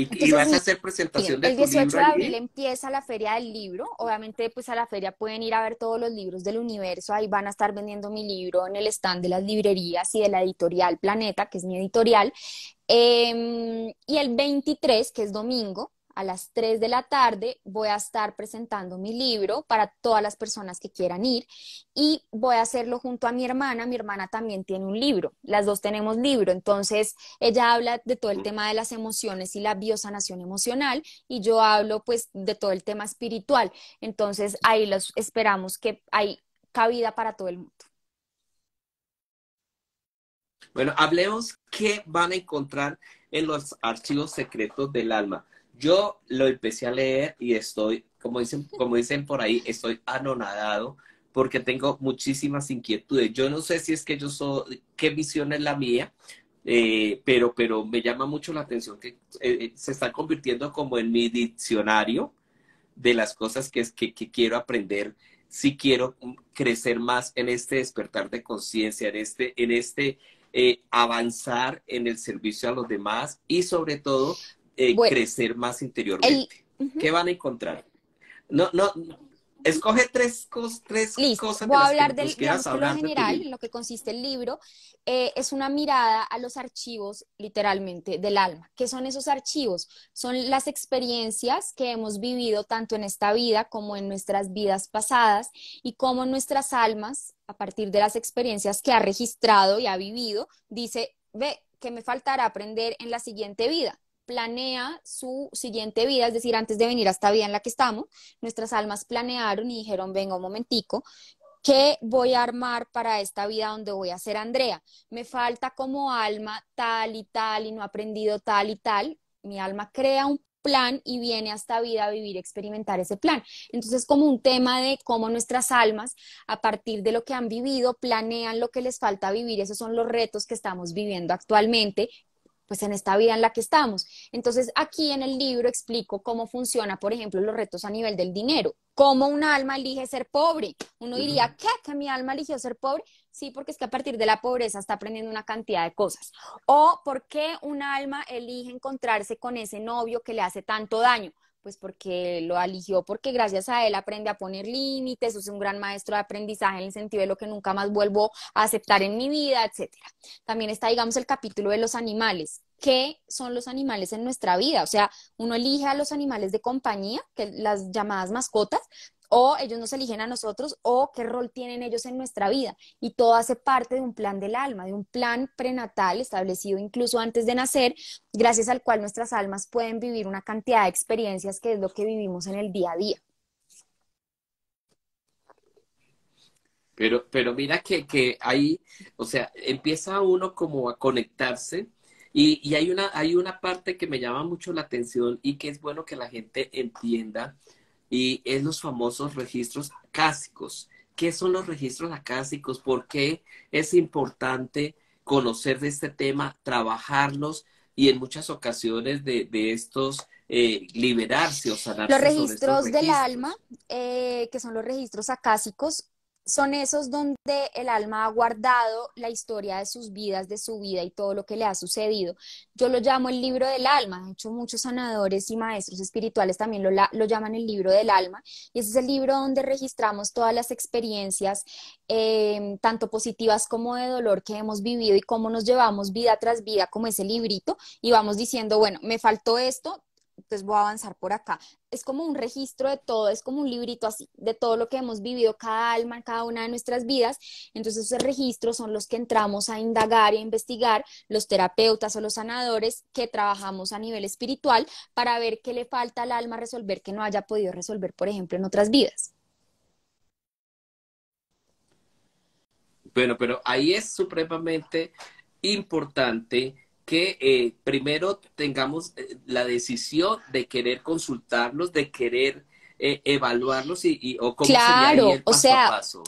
Y, vas a hacer presentación libro. El 18 de abril empieza la feria del libro. Obviamente, pues a la feria pueden ir a ver todos los libros del universo. Ahí van a estar vendiendo mi libro en el stand de las librerías y de la editorial Planeta, que es mi editorial. Em, y el 23, que es domingo, a las 3 de la tarde voy a estar presentando mi libro para todas las personas que quieran ir y voy a hacerlo junto a mi hermana. Mi hermana también tiene un libro, las dos tenemos libro, entonces ella habla de todo el tema de las emociones y la biosanación emocional y yo hablo pues de todo el tema espiritual. Entonces ahí los esperamos que hay cabida para todo el mundo. Bueno, hablemos qué van a encontrar en los archivos secretos del alma. Yo lo empecé a leer y estoy, como dicen, como dicen por ahí, estoy anonadado porque tengo muchísimas inquietudes. Yo no sé si es que yo soy, qué visión es la mía, eh, pero, pero me llama mucho la atención que eh, eh, se está convirtiendo como en mi diccionario de las cosas que, que, que quiero aprender si quiero crecer más en este despertar de conciencia, en este, en este avanzar en el servicio a los demás y sobre todo eh, crecer más interiormente. ¿Qué van a encontrar? No, no, escoge tres, cosas. tres Listo. cosas. Voy a hablar del en general, lo que consiste el libro. Eh, es una mirada a los archivos, literalmente, del alma. ¿Qué son esos archivos? Son las experiencias que hemos vivido tanto en esta vida como en nuestras vidas pasadas y cómo nuestras almas, a partir de las experiencias que ha registrado y ha vivido, dice, ve, que me faltará aprender en la siguiente vida planea su siguiente vida, es decir, antes de venir a esta vida en la que estamos, nuestras almas planearon y dijeron, venga un momentico, ¿qué voy a armar para esta vida donde voy a ser Andrea? Me falta como alma tal y tal y no he aprendido tal y tal. Mi alma crea un plan y viene a esta vida a vivir, experimentar ese plan. Entonces, como un tema de cómo nuestras almas, a partir de lo que han vivido, planean lo que les falta vivir, esos son los retos que estamos viviendo actualmente pues en esta vida en la que estamos. Entonces, aquí en el libro explico cómo funciona, por ejemplo, los retos a nivel del dinero, cómo un alma elige ser pobre. Uno diría, ¿qué? ¿Que mi alma eligió ser pobre? Sí, porque es que a partir de la pobreza está aprendiendo una cantidad de cosas. O por qué un alma elige encontrarse con ese novio que le hace tanto daño pues porque lo eligió, porque gracias a él aprende a poner límites, es un gran maestro de aprendizaje en el sentido de lo que nunca más vuelvo a aceptar en mi vida, etc. También está, digamos, el capítulo de los animales. ¿Qué son los animales en nuestra vida? O sea, uno elige a los animales de compañía, que las llamadas mascotas, o ellos nos eligen a nosotros o qué rol tienen ellos en nuestra vida. Y todo hace parte de un plan del alma, de un plan prenatal establecido incluso antes de nacer, gracias al cual nuestras almas pueden vivir una cantidad de experiencias que es lo que vivimos en el día a día. Pero, pero mira que, que ahí, o sea, empieza uno como a conectarse y, y hay, una, hay una parte que me llama mucho la atención y que es bueno que la gente entienda y es los famosos registros acásicos. ¿Qué son los registros acásicos? ¿Por qué es importante conocer de este tema, trabajarlos y en muchas ocasiones de, estos eh, liberarse o sanarse? Los registros, del alma, eh, que son los registros acásicos, son esos donde el alma ha guardado la historia de sus vidas, de su vida y todo lo que le ha sucedido. Yo lo llamo el libro del alma, de hecho muchos sanadores y maestros espirituales también lo, llaman el libro del alma, y ese es el libro donde registramos todas las experiencias, eh, tanto positivas como de dolor que hemos vivido y cómo nos llevamos vida tras vida como ese librito, y vamos diciendo, bueno, me faltó esto, entonces pues voy a avanzar por acá. Es como un registro de todo, es como un librito así, de todo lo que hemos vivido cada alma, cada una de nuestras vidas. Entonces esos registros son los que entramos a indagar y e investigar los terapeutas o los sanadores que trabajamos a nivel espiritual para ver qué le falta al alma resolver que no haya podido resolver, por ejemplo, en otras vidas. Bueno, pero ahí es supremamente importante que eh, primero tengamos eh, la decisión de querer consultarlos, de querer eh, evaluarlos y, o cómo claro, sería el paso o sea, a paso,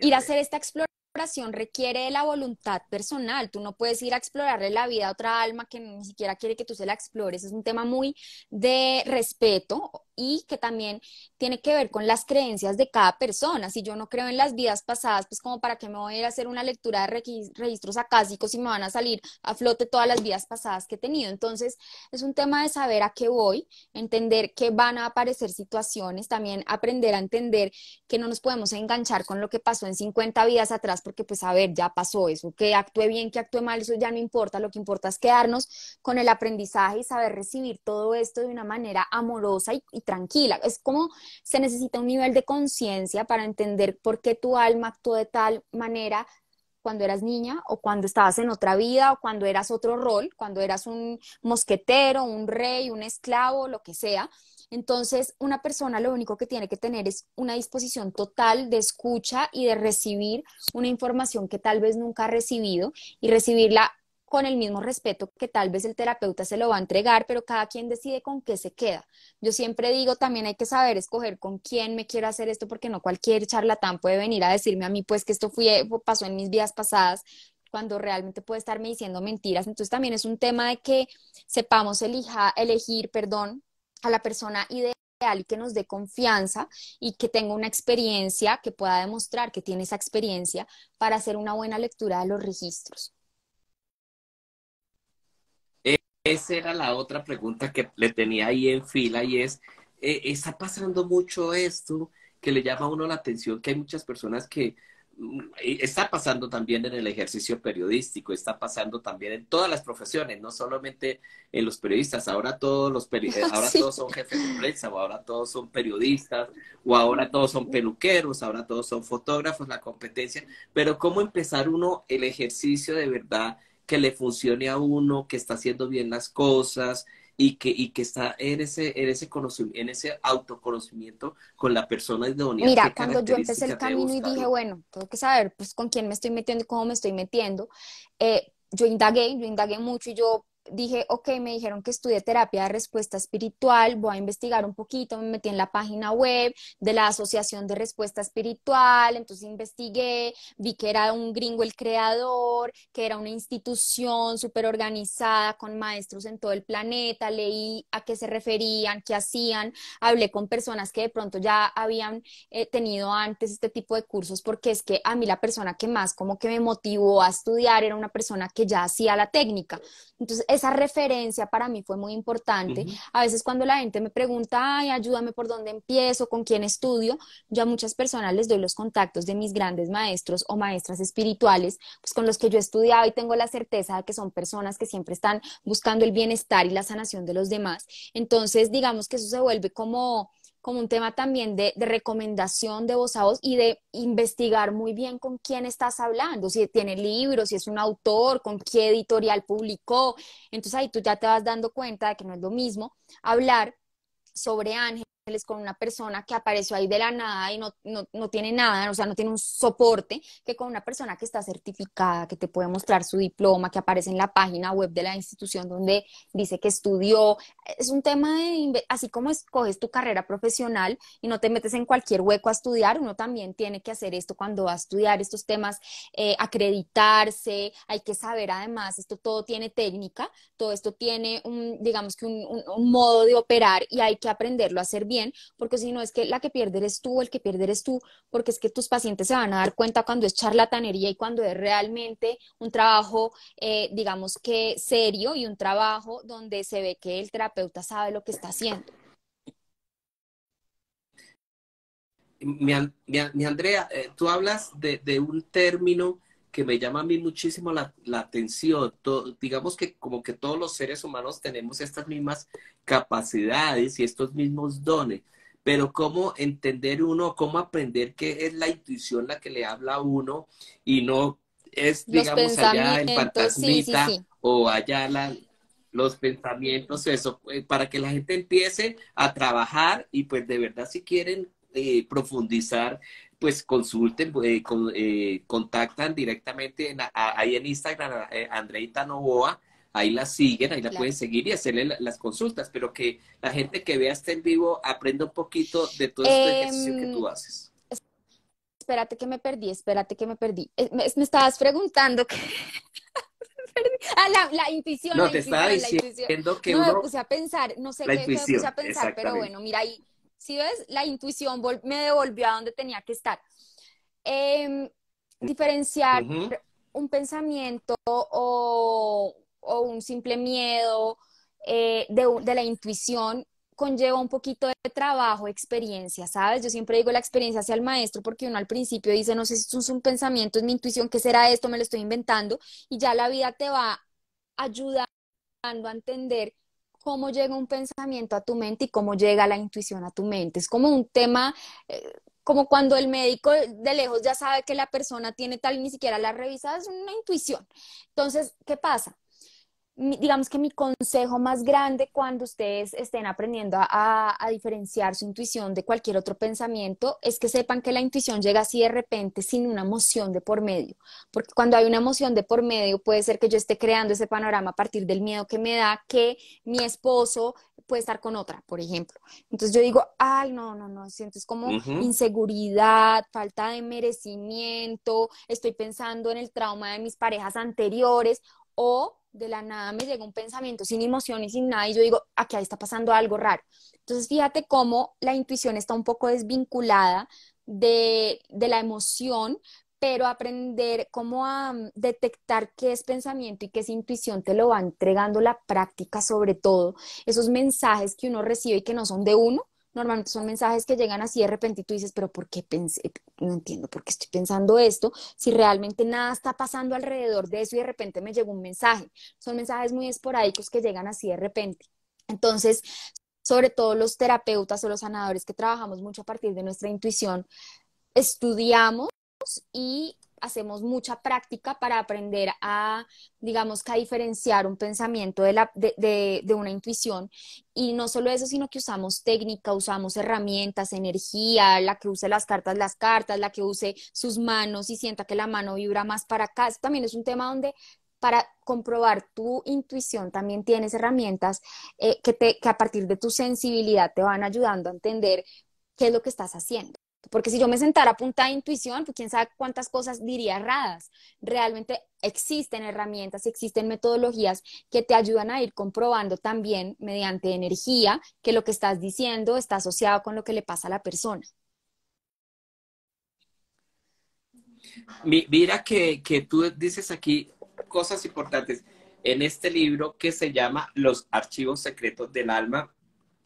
ir a hacer esta exploración requiere de la voluntad personal. Tú no puedes ir a explorarle la vida a otra alma que ni siquiera quiere que tú se la explores. Es un tema muy de respeto y que también tiene que ver con las creencias de cada persona. Si yo no creo en las vidas pasadas, pues como para qué me voy a ir a hacer una lectura de registros acásicos y me van a salir a flote todas las vidas pasadas que he tenido. Entonces, es un tema de saber a qué voy, entender que van a aparecer situaciones, también aprender a entender que no nos podemos enganchar con lo que pasó en 50 vidas atrás, porque pues a ver, ya pasó eso, que actúe bien, que actué mal, eso ya no importa, lo que importa es quedarnos con el aprendizaje y saber recibir todo esto de una manera amorosa y tranquila. Es como se necesita un nivel de conciencia para entender por qué tu alma actuó de tal manera cuando eras niña o cuando estabas en otra vida o cuando eras otro rol, cuando eras un mosquetero, un rey, un esclavo, lo que sea. Entonces, una persona lo único que tiene que tener es una disposición total de escucha y de recibir una información que tal vez nunca ha recibido y recibirla con el mismo respeto que tal vez el terapeuta se lo va a entregar, pero cada quien decide con qué se queda. Yo siempre digo, también hay que saber escoger con quién me quiero hacer esto, porque no cualquier charlatán puede venir a decirme a mí, pues que esto fui, pasó en mis vidas pasadas, cuando realmente puede estarme diciendo mentiras. Entonces también es un tema de que sepamos elija, elegir, perdón, a la persona ideal y que nos dé confianza y que tenga una experiencia, que pueda demostrar que tiene esa experiencia para hacer una buena lectura de los registros. Esa era la otra pregunta que le tenía ahí en fila y es, eh, está pasando mucho esto que le llama a uno la atención, que hay muchas personas que mm, está pasando también en el ejercicio periodístico, está pasando también en todas las profesiones, no solamente en los periodistas. Ahora todos los eh, ahora todos son jefes de prensa, o ahora todos son periodistas, o ahora todos son peluqueros, ahora todos son fotógrafos, la competencia. Pero cómo empezar uno el ejercicio de verdad que le funcione a uno, que está haciendo bien las cosas y que, y que está en ese, en ese conocimiento, en ese autoconocimiento con la persona idónea. Mira, cuando yo empecé el camino y dije, bueno, tengo que saber pues con quién me estoy metiendo y cómo me estoy metiendo, eh, yo indagué, yo indagué mucho y yo dije, ok, me dijeron que estudié terapia de respuesta espiritual, voy a investigar un poquito, me metí en la página web de la Asociación de Respuesta Espiritual, entonces investigué, vi que era un gringo el creador, que era una institución súper organizada con maestros en todo el planeta, leí a qué se referían, qué hacían, hablé con personas que de pronto ya habían eh, tenido antes este tipo de cursos, porque es que a mí la persona que más como que me motivó a estudiar era una persona que ya hacía la técnica. Entonces, esa referencia para mí fue muy importante. A veces cuando la gente me pregunta, ay, ayúdame por dónde empiezo, con quién estudio, yo a muchas personas les doy los contactos de mis grandes maestros o maestras espirituales, pues con los que yo he estudiado y tengo la certeza de que son personas que siempre están buscando el bienestar y la sanación de los demás. Entonces, digamos que eso se vuelve como como un tema también de, recomendación de voz a voz y de investigar muy bien con quién estás hablando, si tiene libros, si es un autor, con qué editorial publicó. Entonces ahí tú ya te vas dando cuenta de que no es lo mismo hablar sobre Ángel con una persona que apareció ahí de la nada y no, tiene nada, o sea, no tiene un soporte, que con una persona que está certificada, que te puede mostrar su diploma, que aparece en la página web de la institución donde dice que estudió. Es un tema de, así como escoges tu carrera profesional y no te metes en cualquier hueco a estudiar, uno también tiene que hacer esto cuando va a estudiar estos temas, eh, acreditarse, hay que saber además, esto todo tiene técnica, todo esto tiene un, digamos que un, un modo de operar y hay que aprenderlo a servir porque si no es que la que pierde eres tú, el que pierde eres tú, porque es que tus pacientes se van a dar cuenta cuando es charlatanería y cuando es realmente un trabajo, eh, digamos que serio y un trabajo donde se ve que el terapeuta sabe lo que está haciendo. Mi, Andrea, eh, tú hablas de un término que me llama a mí muchísimo la, atención. digamos que como que todos los seres humanos tenemos estas mismas capacidades y estos mismos dones, pero cómo entender uno, cómo aprender qué es la intuición la que le habla uno y no es, digamos, allá el fantasmita o allá los pensamientos, eso, eh, para que la gente empiece a trabajar y pues de verdad si quieren eh, profundizar pues consulten, eh, eh, contactan directamente ahí en Instagram a eh, Andreita Novoa, ahí la siguen, ahí la pueden seguir y hacerle las consultas, pero que la gente que vea este en vivo aprenda un poquito de todo este em, ejercicio que tú haces espérate que me perdí, espérate que me perdí. Me, estabas preguntando que... ah, la, intuición. No, te estaba diciendo que... No, me puse a pensar, no sé qué me puse a pensar, pero bueno, mira ahí. Si ves, la intuición me devolvió a donde tenía que estar. Em, diferenciar un pensamiento o, un simple miedo eh, de, la intuición conlleva un poquito de trabajo, experiencia, ¿sabes? Yo siempre digo la experiencia hacia el maestro porque uno al principio dice, no sé si es un pensamiento, es mi intuición, ¿qué será esto? Me lo estoy inventando y ya la vida te va ayudando a entender cómo llega un pensamiento a tu mente y cómo llega la intuición a tu mente. Es como un tema, eh, como cuando el médico de lejos ya sabe que la persona tiene tal y ni siquiera la revisa, es una intuición. Entonces, ¿qué pasa? digamos que mi consejo más grande cuando ustedes estén aprendiendo a, diferenciar su intuición de cualquier otro pensamiento es que sepan que la intuición llega así de repente sin una emoción de por medio, porque cuando hay una emoción de por medio puede ser que yo esté creando ese panorama a partir del miedo que me da que mi esposo puede estar con otra, por ejemplo. Entonces yo digo, ay, no, no, no, sientes como inseguridad, falta de merecimiento, estoy pensando en el trauma de mis parejas anteriores, o de la nada me llega un pensamiento sin emoción y sin nada y yo digo, aquí está pasando algo raro. Entonces, fíjate cómo la intuición está un poco desvinculada de, de la emoción, pero aprender cómo a mm, detectar qué es pensamiento y qué es intuición te lo va entregando la práctica, sobre todo esos mensajes que uno recibe y que no son de uno, Normalmente son mensajes que llegan así de repente y tú dices, pero ¿por qué pensé? No entiendo por qué estoy pensando esto, si realmente nada está pasando alrededor de eso y de repente me llegó un mensaje. Son mensajes muy esporádicos que llegan así de repente. Entonces, sobre todo los terapeutas o los sanadores que trabajamos mucho a partir de nuestra intuición, estudiamos y hacemos mucha práctica para aprender a, digamos, que a diferenciar un pensamiento de, una intuición. Y no solo eso, sino que usamos técnica, usamos herramientas, energía, la que use las cartas, las cartas, la que use sus manos y sienta que la mano vibra más para acá. también es un tema donde para comprobar tu intuición también tienes herramientas eh, que, te, que a partir de tu sensibilidad te van ayudando a entender qué es lo que estás haciendo. Porque si yo me sentara a punta de intuición, pues quién sabe cuántas cosas diría erradas. Realmente existen herramientas, existen metodologías que te ayudan a ir comprobando también mediante energía que lo que estás diciendo está asociado con lo que le pasa a la persona. Mira que, que tú dices aquí cosas importantes en este libro que se llama Los archivos secretos del alma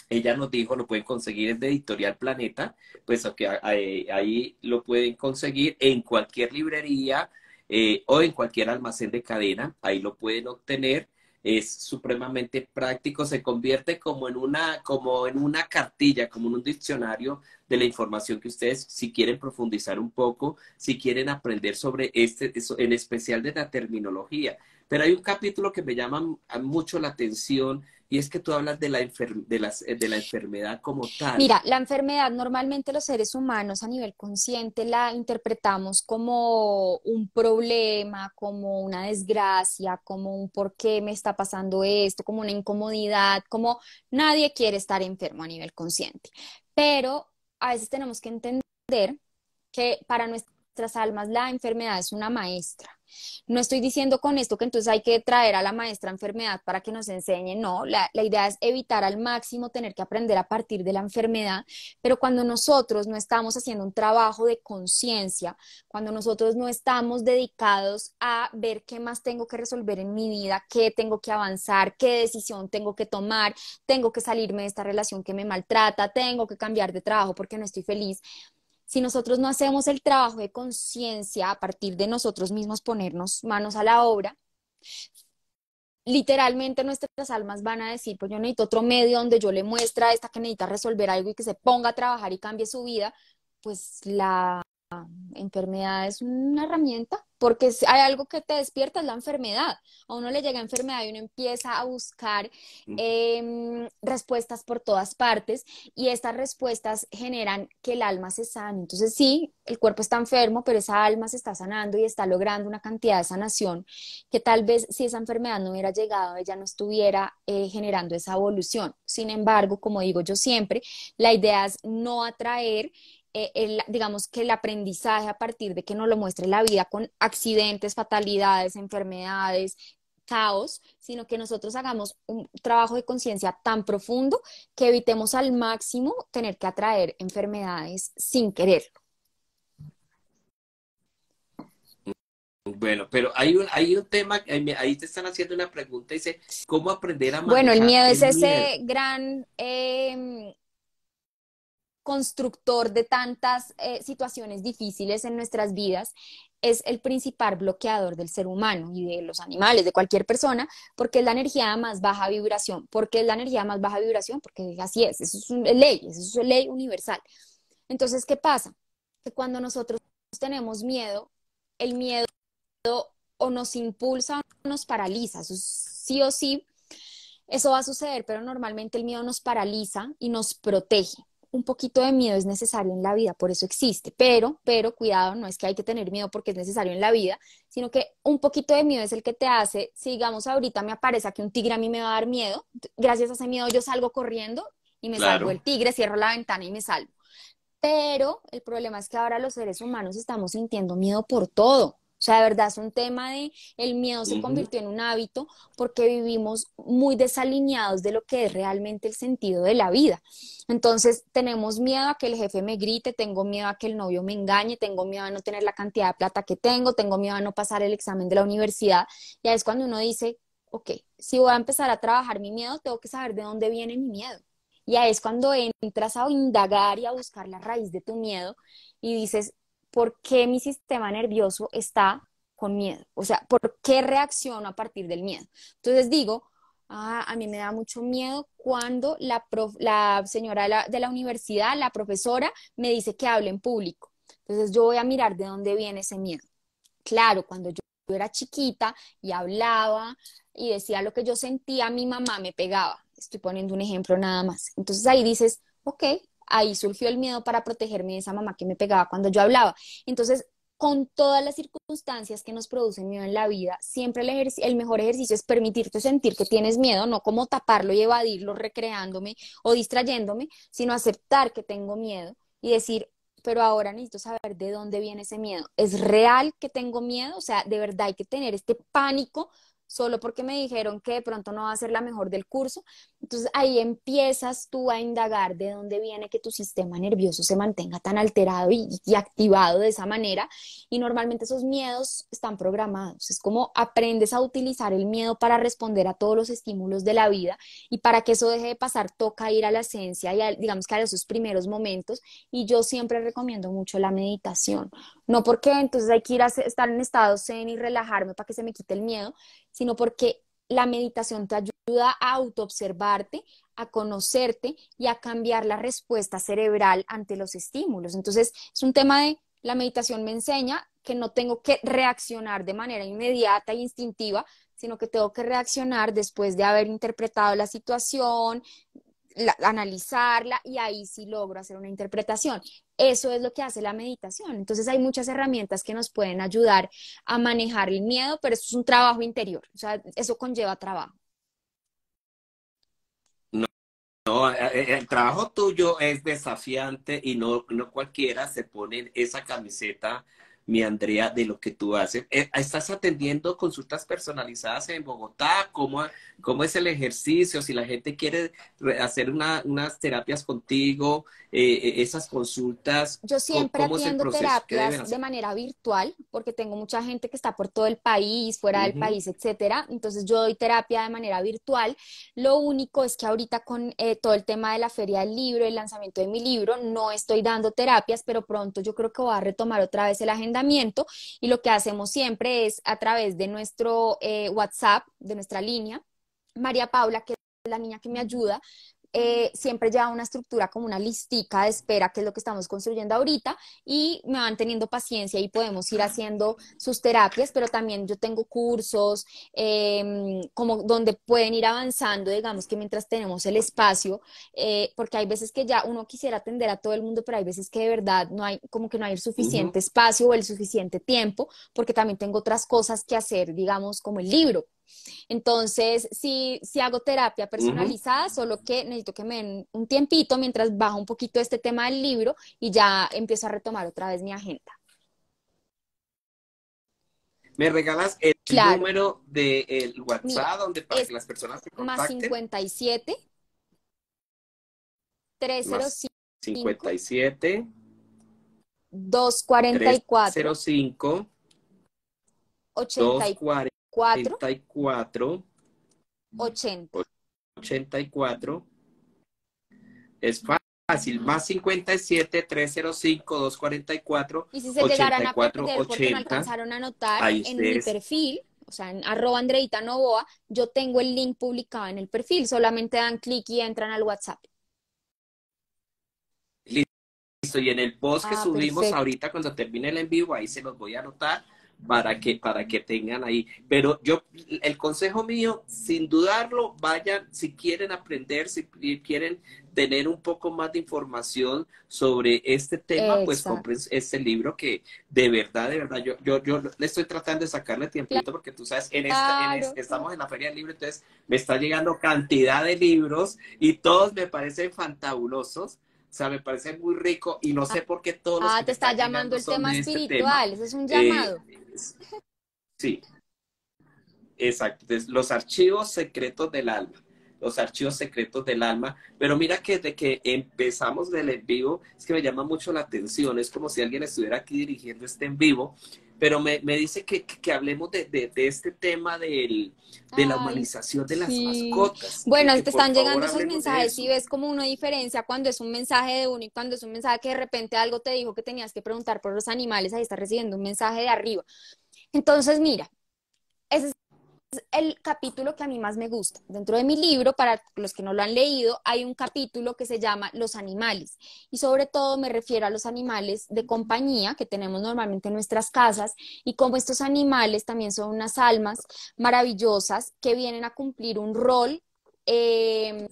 ella nos dijo, lo pueden conseguir en Editorial Planeta, pues okay, ahí, lo pueden conseguir en cualquier librería eh, o en cualquier almacén de cadena, ahí lo pueden obtener. Es supremamente práctico, se convierte como en una, como en una cartilla, como en un diccionario de la información que ustedes, si quieren profundizar un poco, si quieren aprender sobre este, en especial de la terminología. Pero hay un capítulo que me llama mucho la atención y es que tú hablas de la, de, eh, de la enfermedad como tal. Mira, la enfermedad normalmente los seres humanos a nivel consciente la interpretamos como un problema, como una desgracia, como un por qué me está pasando esto, como una incomodidad, como nadie quiere estar enfermo a nivel consciente. Pero a veces tenemos que entender que para nuestra nuestras almas la enfermedad es una maestra. No estoy diciendo con esto que entonces hay que traer a la maestra enfermedad para que nos enseñe, no, la, la, idea es evitar al máximo tener que aprender a partir de la enfermedad, pero cuando nosotros no estamos haciendo un trabajo de conciencia, cuando nosotros no estamos dedicados a ver qué más tengo que resolver en mi vida, qué tengo que avanzar, qué decisión tengo que tomar, tengo que salirme de esta relación que me maltrata, tengo que cambiar de trabajo porque no estoy feliz, si nosotros no hacemos el trabajo de conciencia a partir de nosotros mismos ponernos manos a la obra, literalmente nuestras almas van a decir, pues yo necesito otro medio donde yo le muestre a esta que necesita resolver algo y que se ponga a trabajar y cambie su vida, pues la enfermedad es una herramienta porque hay algo que te despierta, es la enfermedad. A uno le llega enfermedad y uno empieza a buscar mm. em, respuestas por todas partes y estas respuestas generan que el alma se sane. Entonces sí, el cuerpo está enfermo, pero esa alma se está sanando y está logrando una cantidad de sanación que tal vez si esa enfermedad no hubiera llegado, ella no estuviera eh, generando esa evolución. Sin embargo, como digo yo siempre, la idea es no atraer eh, digamos que el aprendizaje a partir de que nos lo muestre la vida con accidentes, fatalidades, enfermedades, caos, sino que nosotros hagamos un trabajo de conciencia tan profundo que evitemos al máximo tener que atraer enfermedades sin quererlo. Bueno, pero hay un, hay un tema, eh, ahí te están haciendo una pregunta, dice, ¿cómo aprender a manejar Bueno, el miedo es ese gran em, constructor de tantas eh, situaciones difíciles en nuestras vidas es el principal bloqueador del ser humano y de los animales, de cualquier persona, porque es la energía más baja vibración. porque es la energía más baja vibración? Porque así es, eso es una ley, eso es una ley universal. Entonces, ¿qué pasa? Que cuando nosotros tenemos miedo, el miedo o nos impulsa o nos paraliza, eso sí o sí, eso va a suceder, pero normalmente el miedo nos paraliza y nos protege un poquito de miedo es necesario en la vida, por eso existe, pero, pero cuidado, no es que hay que tener miedo porque es necesario en la vida, sino que un poquito de miedo es el que te hace, si digamos ahorita me aparece que un tigre a mí me va a dar miedo, gracias a ese miedo yo salgo corriendo y me salvo salgo el tigre, cierro la ventana y me salgo. Pero el problema es que ahora los seres humanos estamos sintiendo miedo por todo. O sea, de verdad es un tema de el miedo se convirtió en un hábito porque vivimos muy desalineados de lo que es realmente el sentido de la vida. Entonces, tenemos miedo a que el jefe me grite, tengo miedo a que el novio me engañe, tengo miedo a no tener la cantidad de plata que tengo, tengo miedo a no pasar el examen de la universidad. Ya es cuando uno dice, ok, si voy a empezar a trabajar mi miedo, tengo que saber de dónde viene mi miedo. Y es cuando entras a indagar y a buscar la raíz de tu miedo y dices, por qué mi sistema nervioso está con miedo, o sea, por qué reacciono a partir del miedo. Entonces digo, ah, a mí me da mucho miedo cuando la, señora de la, de la universidad, la profesora, me dice que hable en público. Entonces yo voy a mirar de dónde viene ese miedo. Claro, cuando yo era chiquita y hablaba y decía lo que yo sentía, mi mamá me pegaba. Estoy poniendo un ejemplo nada más. Entonces ahí dices, ok, ahí surgió el miedo para protegerme de esa mamá que me pegaba cuando yo hablaba. Entonces, con todas las circunstancias que nos producen miedo en la vida, siempre el, mejor ejercicio es permitirte sentir que tienes miedo, no como taparlo y evadirlo recreándome o distrayéndome, sino aceptar que tengo miedo y decir, pero ahora necesito saber de dónde viene ese miedo. ¿Es real que tengo miedo? O sea, de verdad hay que tener este pánico solo porque me dijeron que de pronto no va a ser la mejor del curso. Entonces ahí empiezas tú a indagar de dónde viene que tu sistema nervioso se mantenga tan alterado y, activado de esa manera. Y normalmente esos miedos están programados. Es como aprendes a utilizar el miedo para responder a todos los estímulos de la vida y para que eso deje de pasar toca ir a la esencia y digamos que a esos primeros momentos. Y yo siempre recomiendo mucho la meditación no porque entonces hay que ir a estar en estado zen y relajarme para que se me quite el miedo, sino porque la meditación te ayuda a autoobservarte, a conocerte y a cambiar la respuesta cerebral ante los estímulos. Entonces, es un tema de la meditación me enseña que no tengo que reaccionar de manera inmediata e instintiva, sino que tengo que reaccionar después de haber interpretado la situación, analizarla y ahí sí logro hacer una interpretación. Eso es lo que hace la meditación. Entonces hay muchas herramientas que nos pueden ayudar a manejar el miedo, pero eso es un trabajo interior, o sea, eso conlleva trabajo. No, no eh, eh, el trabajo tuyo es desafiante y no, no cualquiera se pone esa camiseta mi Andrea, de lo que tú haces. Eh, ¿Estás atendiendo consultas personalizadas en Bogotá? ¿Cómo, es el ejercicio? Si la gente quiere hacer unas terapias contigo, eh, eh, esas consultas. Yo siempre atiendo terapias de manera virtual, porque tengo mucha gente que está por todo el país, fuera del país, etcétera. Entonces yo doy terapia de manera virtual. Lo único es que ahorita con todo el tema de la feria del libro, el lanzamiento de mi libro, no estoy dando terapias, pero pronto yo creo que voy a retomar otra vez el agenda y lo que hacemos siempre es a través de nuestro eh, WhatsApp, de nuestra línea, María Paula, que es la niña que me ayuda, eh, siempre lleva una estructura como una listica de espera, que es lo que estamos construyendo ahorita, y me van teniendo paciencia y podemos ir haciendo sus terapias, pero también yo tengo cursos em, como donde pueden ir avanzando, digamos que mientras tenemos el espacio, eh, porque hay veces que ya uno quisiera atender a todo el mundo, pero hay veces que de verdad no hay, como que no hay el suficiente espacio o el suficiente tiempo, porque también tengo otras cosas que hacer, digamos, como el libro, entonces, si, si hago terapia personalizada, solo que necesito que me den un tiempito mientras bajo un poquito este tema del libro y ya empiezo a retomar otra vez mi agenda. ¿Me regalas el número del de WhatsApp donde para que las personas se contacten? Más 57 305 57 244 05 84 84 80. 84. Es fácil. Más 57, 305, 244. Y si se 84, a 80, porque me alcanzaron a anotar en mi perfil, o sea, en arroba Andreita Novoa, yo tengo el link publicado en el perfil. Solamente dan clic y entran al WhatsApp. Listo. Y en el post que ah, subimos ahorita, cuando termine el envío, ahí se los voy a anotar para que, para que tengan ahí. Pero yo, el consejo mío, sin dudarlo, vayan, si quieren aprender, si quieren tener un poco más de información sobre este tema, pues compren este libro que de verdad, de verdad, yo, yo, yo le estoy tratando de sacarle tiempito porque tú sabes, en estamos en la Feria del Libro, entonces me está llegando cantidad de libros y todos me parecen fantabulosos. O sea, me parece muy rico y no sé ah, por qué todos. Ah, te está llamando el este tema espiritual, ese es un eh, llamado. Sí. Exacto. los archivos secretos del alma. Los archivos secretos del alma. Pero mira que desde que empezamos del en vivo, es que me llama mucho la atención. Es como si alguien estuviera aquí dirigiendo este en vivo pero me, me dice que, que, hablemos de, de, de, este tema de la humanización de las mascotas. Bueno, te están llegando esos mensajes y ves como una diferencia cuando es un mensaje de uno y cuando es un mensaje que de repente algo te dijo que tenías que preguntar por los animales, ahí estás recibiendo un mensaje de arriba. Entonces, mira, el capítulo que a mí más me gusta. Dentro de mi libro, para los que no lo han leído, hay un capítulo que se llama Los animales. Y sobre todo me refiero a los animales de compañía que tenemos normalmente en nuestras casas y como estos animales también son unas almas maravillosas que vienen a cumplir un rol Em,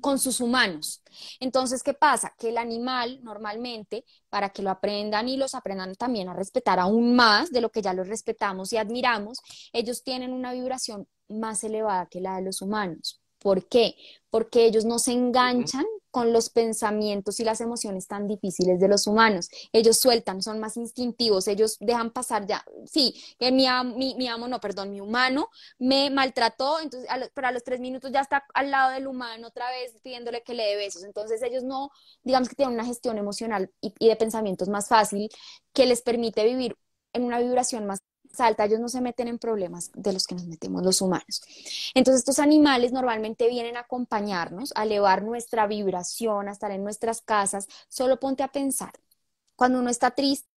con sus humanos. Entonces, ¿qué pasa? Que el animal normalmente, para que lo aprendan y los aprendan también a respetar aún más de lo que ya los respetamos y admiramos, ellos tienen una vibración más elevada que la de los humanos. ¿Por qué? Porque ellos no se enganchan con los pensamientos y las emociones tan difíciles de los humanos. Ellos sueltan, son más instintivos, ellos dejan pasar ya, sí, que mi, mi, amo, no, perdón, mi humano me maltrató, entonces, para los, tres minutos ya está al lado del humano otra vez pidiéndole que le dé besos. Entonces ellos no, digamos que tienen una gestión emocional y de pensamientos más fácil que les permite vivir en una vibración más salta, ellos no se meten en problemas de los que nos metemos los humanos. Entonces estos animales normalmente vienen a acompañarnos, a elevar nuestra vibración, a estar en nuestras casas. Solo ponte a pensar, cuando uno está triste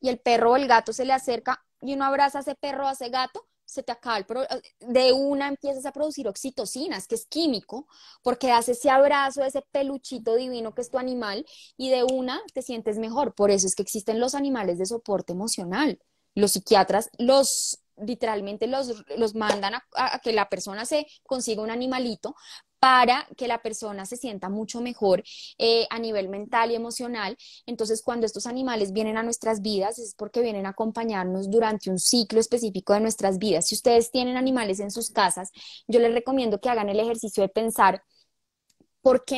y el perro o el gato se le acerca y uno abraza a ese perro o a ese gato, se te acaba el problema de una empiezas a producir oxitocinas, que es químico, porque hace ese abrazo, ese peluchito divino que es tu animal, y de una te sientes mejor. Por eso es que existen los animales de soporte emocional los psiquiatras los literalmente los, los mandan a, que la persona se consiga un animalito para que la persona se sienta mucho mejor eh, a nivel mental y emocional. Entonces, cuando estos animales vienen a nuestras vidas, es porque vienen a acompañarnos durante un ciclo específico de nuestras vidas. Si ustedes tienen animales en sus casas, yo les recomiendo que hagan el ejercicio de pensar por qué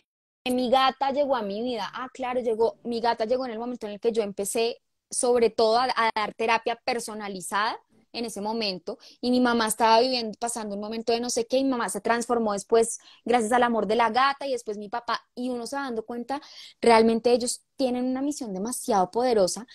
mi gata llegó a mi vida. Ah, claro, llegó, mi gata llegó en el momento en el que yo empecé sobre todo a, dar terapia personalizada en ese momento y mi mamá estaba viviendo, pasando un momento de no sé qué y mi mamá se transformó después gracias al amor de la gata y después mi papá y uno se va dando cuenta, realmente ellos tienen una misión demasiado poderosa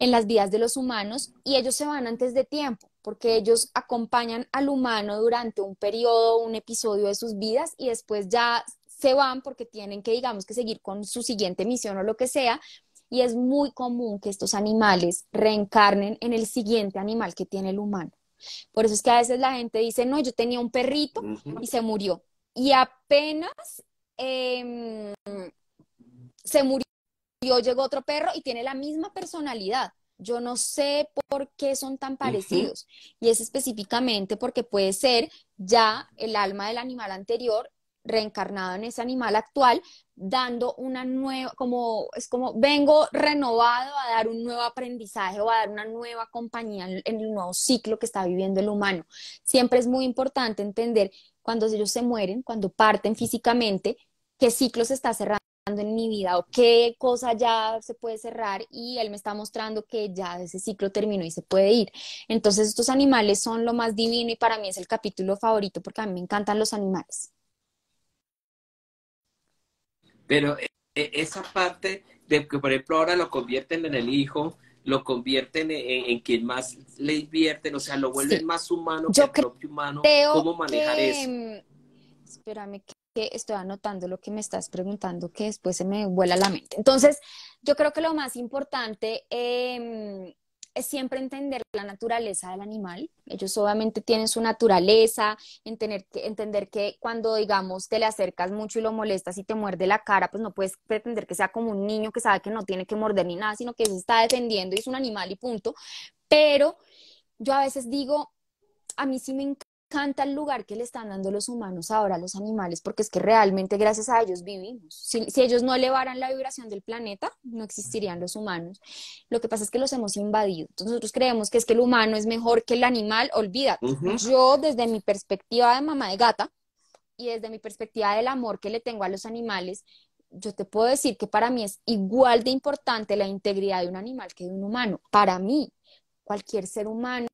en las vidas de los humanos y ellos se van antes de tiempo porque ellos acompañan al humano durante un periodo, un episodio de sus vidas y después ya se van porque tienen que, digamos, que seguir con su siguiente misión o lo que sea, y es muy común que estos animales reencarnen en el siguiente animal que tiene el humano. Por eso es que a veces la gente dice, no, yo tenía un perrito y se murió. Y apenas em, se murió, llegó otro perro y tiene la misma personalidad. Yo no sé por qué son tan parecidos. Y es específicamente porque puede ser ya el alma del animal anterior reencarnado en ese animal actual, dando una nueva, como es como vengo renovado a dar un nuevo aprendizaje o a dar una nueva compañía en, el nuevo ciclo que está viviendo el humano. Siempre es muy importante entender cuando ellos se mueren, cuando parten físicamente, qué ciclo se está cerrando en mi vida o qué cosa ya se puede cerrar y él me está mostrando que ya ese ciclo terminó y se puede ir. Entonces estos animales son lo más divino y para mí es el capítulo favorito porque a mí me encantan los animales. Pero eh, e, esa parte de que, por ejemplo, ahora lo convierten en el hijo, lo convierten en, quien más le invierten, o sea, lo vuelven más humano Yo que el propio humano. ¿Cómo manejar eso? Mm, espérame que estoy anotando lo que me estás preguntando, que después se me vuela la mente. Entonces, yo creo que lo más importante eh, es siempre entender la naturaleza del animal. Ellos obviamente tienen su naturaleza, en que, entender que cuando, digamos, te le acercas mucho y lo molestas y te muerde la cara, pues no puedes pretender que sea como un niño que sabe que no tiene que morder ni nada, sino que se está defendiendo y es un animal y punto. Pero yo a veces digo, a mí sí me encanta encanta el lugar que le están dando los humanos ahora a los animales, porque es que realmente gracias a ellos vivimos. Si, ellos no elevaran la vibración del planeta, no existirían los humanos. Lo que pasa es que los hemos invadido. Entonces nosotros creemos que es que el humano es mejor que el animal, olvídate. Yo desde mi perspectiva de mamá de gata y desde mi perspectiva del amor que le tengo a los animales, yo te puedo decir que para mí es igual de importante la integridad de un animal que de un humano. Para mí, cualquier ser humano,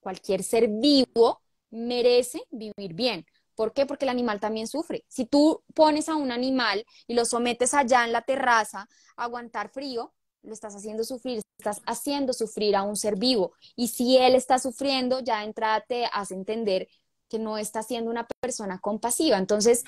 cualquier ser vivo merece vivir bien. ¿Por qué? Porque el animal también sufre. Si tú pones a un animal y lo sometes allá en la terraza a aguantar frío, lo estás haciendo sufrir, estás haciendo sufrir a un ser vivo. Y si él está sufriendo, ya entrada te hace entender que no está siendo una persona compasiva. Entonces,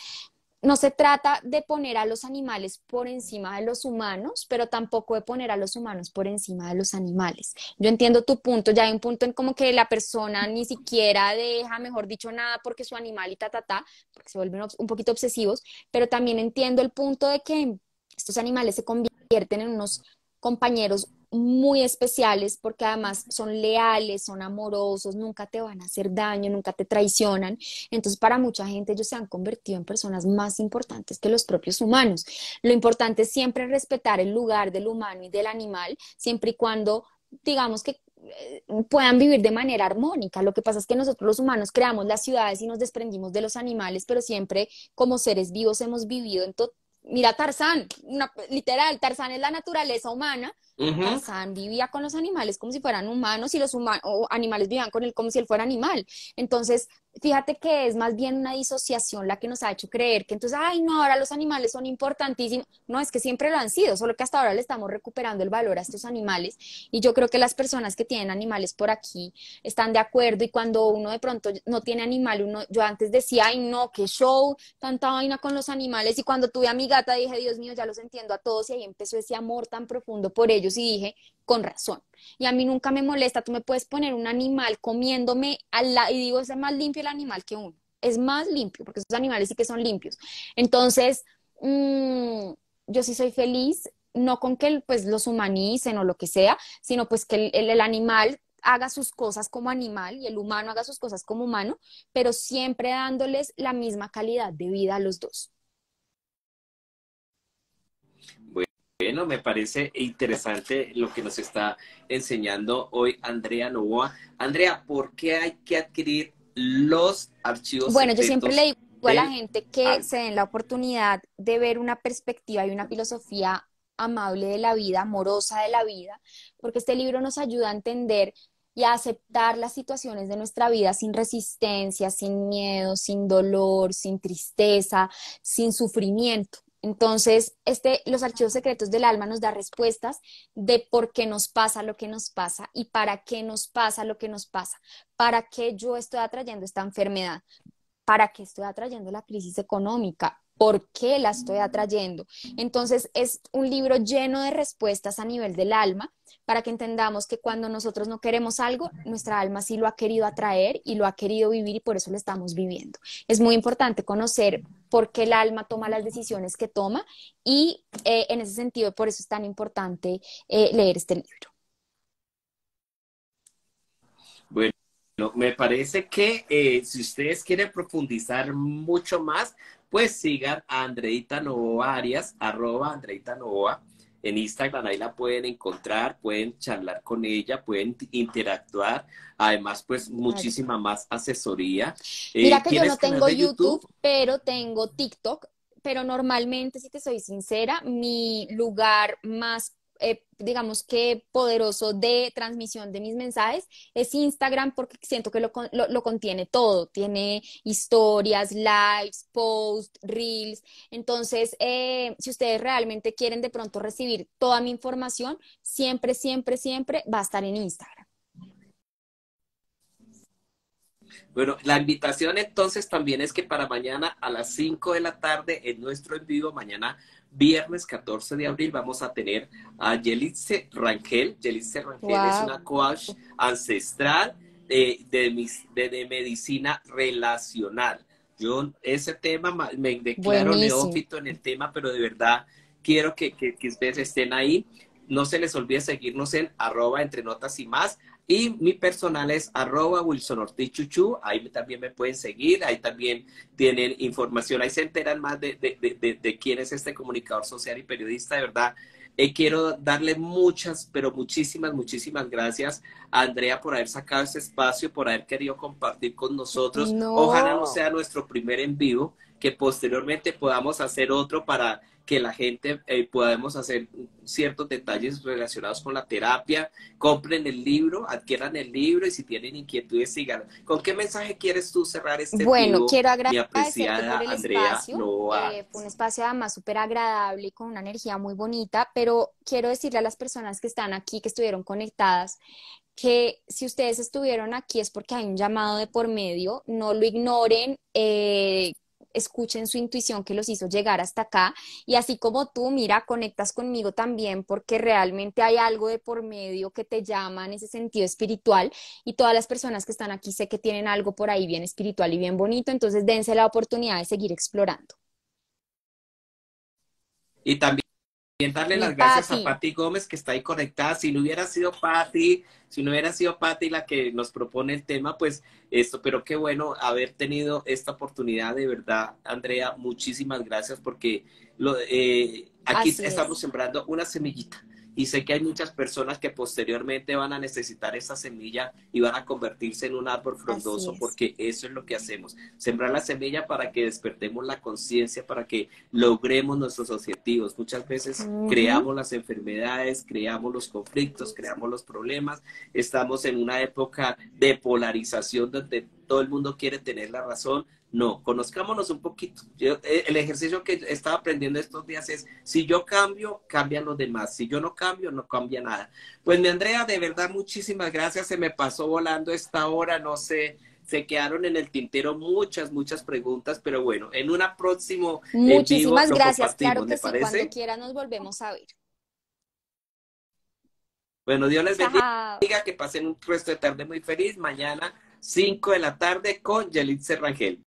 no se trata de poner a los animales por encima de los humanos, pero tampoco de poner a los humanos por encima de los animales. Yo entiendo tu punto, ya hay un punto en como que la persona ni siquiera deja, mejor dicho, nada porque su animal y ta, ta, ta, porque se vuelven un poquito obsesivos, pero también entiendo el punto de que estos animales se convierten en unos compañeros muy especiales porque además son leales, son amorosos, nunca te van a hacer daño, nunca te traicionan. Entonces, para mucha gente ellos se han convertido en personas más importantes que los propios humanos. Lo importante es siempre respetar el lugar del humano y del animal, siempre y cuando digamos que eh, puedan vivir de manera armónica. Lo que pasa es que nosotros los humanos creamos las ciudades y nos desprendimos de los animales, pero siempre como seres vivos hemos vivido en total mira Tarzán, literal, Tarzán es la naturaleza humana. Tarzán vivía con los animales como si fueran humanos y los humanos, o animales vivían con él como si él fuera animal. Entonces, fíjate que es más bien una disociación la que nos ha hecho creer que entonces, ay, no, ahora los animales son importantísimos. No, es que siempre lo han sido, solo que hasta ahora le estamos recuperando el valor a estos animales. Y yo creo que las personas que tienen animales por aquí están de acuerdo y cuando uno de pronto no tiene animal, uno, yo antes decía, ay, no, qué show, tanta vaina con los animales. Y cuando tuve a mi gata dije, Dios mío, ya los entiendo a todos y ahí empezó ese amor tan profundo por ellos y dije, con razón. Y a mí nunca me molesta, tú me puedes poner un animal comiéndome al y digo, es más limpio el animal que uno, es más limpio, porque esos animales sí que son limpios. Entonces, mm, yo sí soy feliz, no con que pues, los humanicen o lo que sea, sino pues que el animal haga sus cosas como animal y el humano haga sus cosas como humano, pero siempre dándoles la misma calidad de vida a los dos. Bueno, me parece interesante lo que nos está enseñando hoy Andrea Novoa. Andrea, ¿por qué hay que adquirir los archivos? Bueno, yo siempre le digo a la gente que se den la oportunidad de ver una perspectiva y una filosofía amable de la vida, amorosa de la vida, porque este libro nos ayuda a entender y a aceptar las situaciones de nuestra vida sin resistencia, sin miedo, sin dolor, sin tristeza, sin sufrimiento. Entonces, este, los archivos secretos del alma nos da respuestas de por qué nos pasa lo que nos pasa y para qué nos pasa lo que nos pasa, para qué yo estoy atrayendo esta enfermedad, para qué estoy atrayendo la crisis económica, por qué la estoy atrayendo. Entonces, es un libro lleno de respuestas a nivel del alma para que entendamos que cuando nosotros no queremos algo, nuestra alma sí lo ha querido atraer y lo ha querido vivir y por eso lo estamos viviendo. Es muy importante conocer porque el alma toma las decisiones que toma y eh, en ese sentido por eso es tan importante eh, leer este libro. Bueno, me parece que eh, si ustedes quieren profundizar mucho más, pues sigan a Andreita Novoa Arias, arroba Andreita Novoa en Instagram, ahí la pueden encontrar, pueden charlar con ella, pueden interactuar. Además, pues muchísima más asesoría. Eh, Mira que yo no tengo YouTube, pero tengo TikTok. Pero normalmente, si te soy sincera, mi lugar más eh, digamos que poderoso de transmisión de mis mensajes es Instagram porque siento que lo, contiene todo, tiene historias, lives, posts, reels. Entonces, eh, si ustedes realmente quieren de pronto recibir toda mi información, siempre, siempre, siempre va a estar en Instagram. Bueno, la invitación entonces también es que para mañana a las 5 de la tarde en nuestro en vivo, mañana viernes 14 de abril vamos a tener a Yelitze Rangel. Yelitze Rangel es una coach ancestral eh, de, medicina relacional. Yo ese tema me declaro neófito en el tema, pero de verdad quiero que, que, que, ustedes estén ahí. No se les olvide seguirnos en arroba entre notas y más. Y mi personal es arroba Wilson Ortiz Ahí también me pueden seguir. Ahí también tienen información. Ahí se enteran más de, de, de, quién es este comunicador social y periodista. De verdad, eh, quiero darle muchas, pero muchísimas, muchísimas gracias a Andrea por haber sacado ese espacio, por haber querido compartir con nosotros. Ojalá no sea nuestro primer en vivo, que posteriormente podamos hacer otro para que la gente eh, podemos hacer ciertos detalles relacionados con la terapia. Compren el libro, adquieran el libro y si tienen inquietudes, sigan. ¿Con qué mensaje quieres tú cerrar este Bueno, quiero agradecer por el espacio. Eh, fue un espacio además súper agradable, con una energía muy bonita, pero quiero decirle a las personas que están aquí, que estuvieron conectadas, que si ustedes estuvieron aquí es porque hay un llamado de por medio, no lo ignoren, eh, escuchen su intuición que los hizo llegar hasta acá. Y así como tú, mira, conectas conmigo también porque realmente hay algo de por medio que te llama en ese sentido espiritual. Y todas las personas que están aquí sé que tienen algo por ahí bien espiritual y bien bonito. Entonces dense la oportunidad de seguir explorando. Y también Bien, darle las gracias a Patti Gómez que está ahí conectada. Si no hubiera sido Patti, si no hubiera sido Patti la que nos propone el tema, pues esto, pero qué bueno haber tenido esta oportunidad, de verdad, Andrea, muchísimas gracias porque lo, eh, aquí estamos sembrando una semillita y sé que hay muchas personas que posteriormente van a necesitar esa semilla y van a convertirse en un árbol frondoso porque eso es lo que hacemos, sembrar la semilla para que despertemos la conciencia, para que logremos nuestros objetivos. Muchas veces creamos las enfermedades, creamos los conflictos, creamos los problemas. Estamos en una época de polarización donde todo el mundo quiere tener la razón. No, conozcámonos un poquito. Eh, el ejercicio que estaba aprendiendo estos días es, si yo cambio, cambian los demás. Si yo no cambio, no cambia nada. Pues mi Andrea, de verdad, muchísimas gracias. Se me pasó volando esta hora, no sé. Se quedaron en el tintero muchas, muchas preguntas, pero bueno, en una próximo. Muchísimas gracias, claro que sí, cuando quiera nos volvemos a ver. Bueno, Dios les bendiga, que pasen un resto de tarde muy feliz. Mañana 5 de la tarde con Yalit Rangel.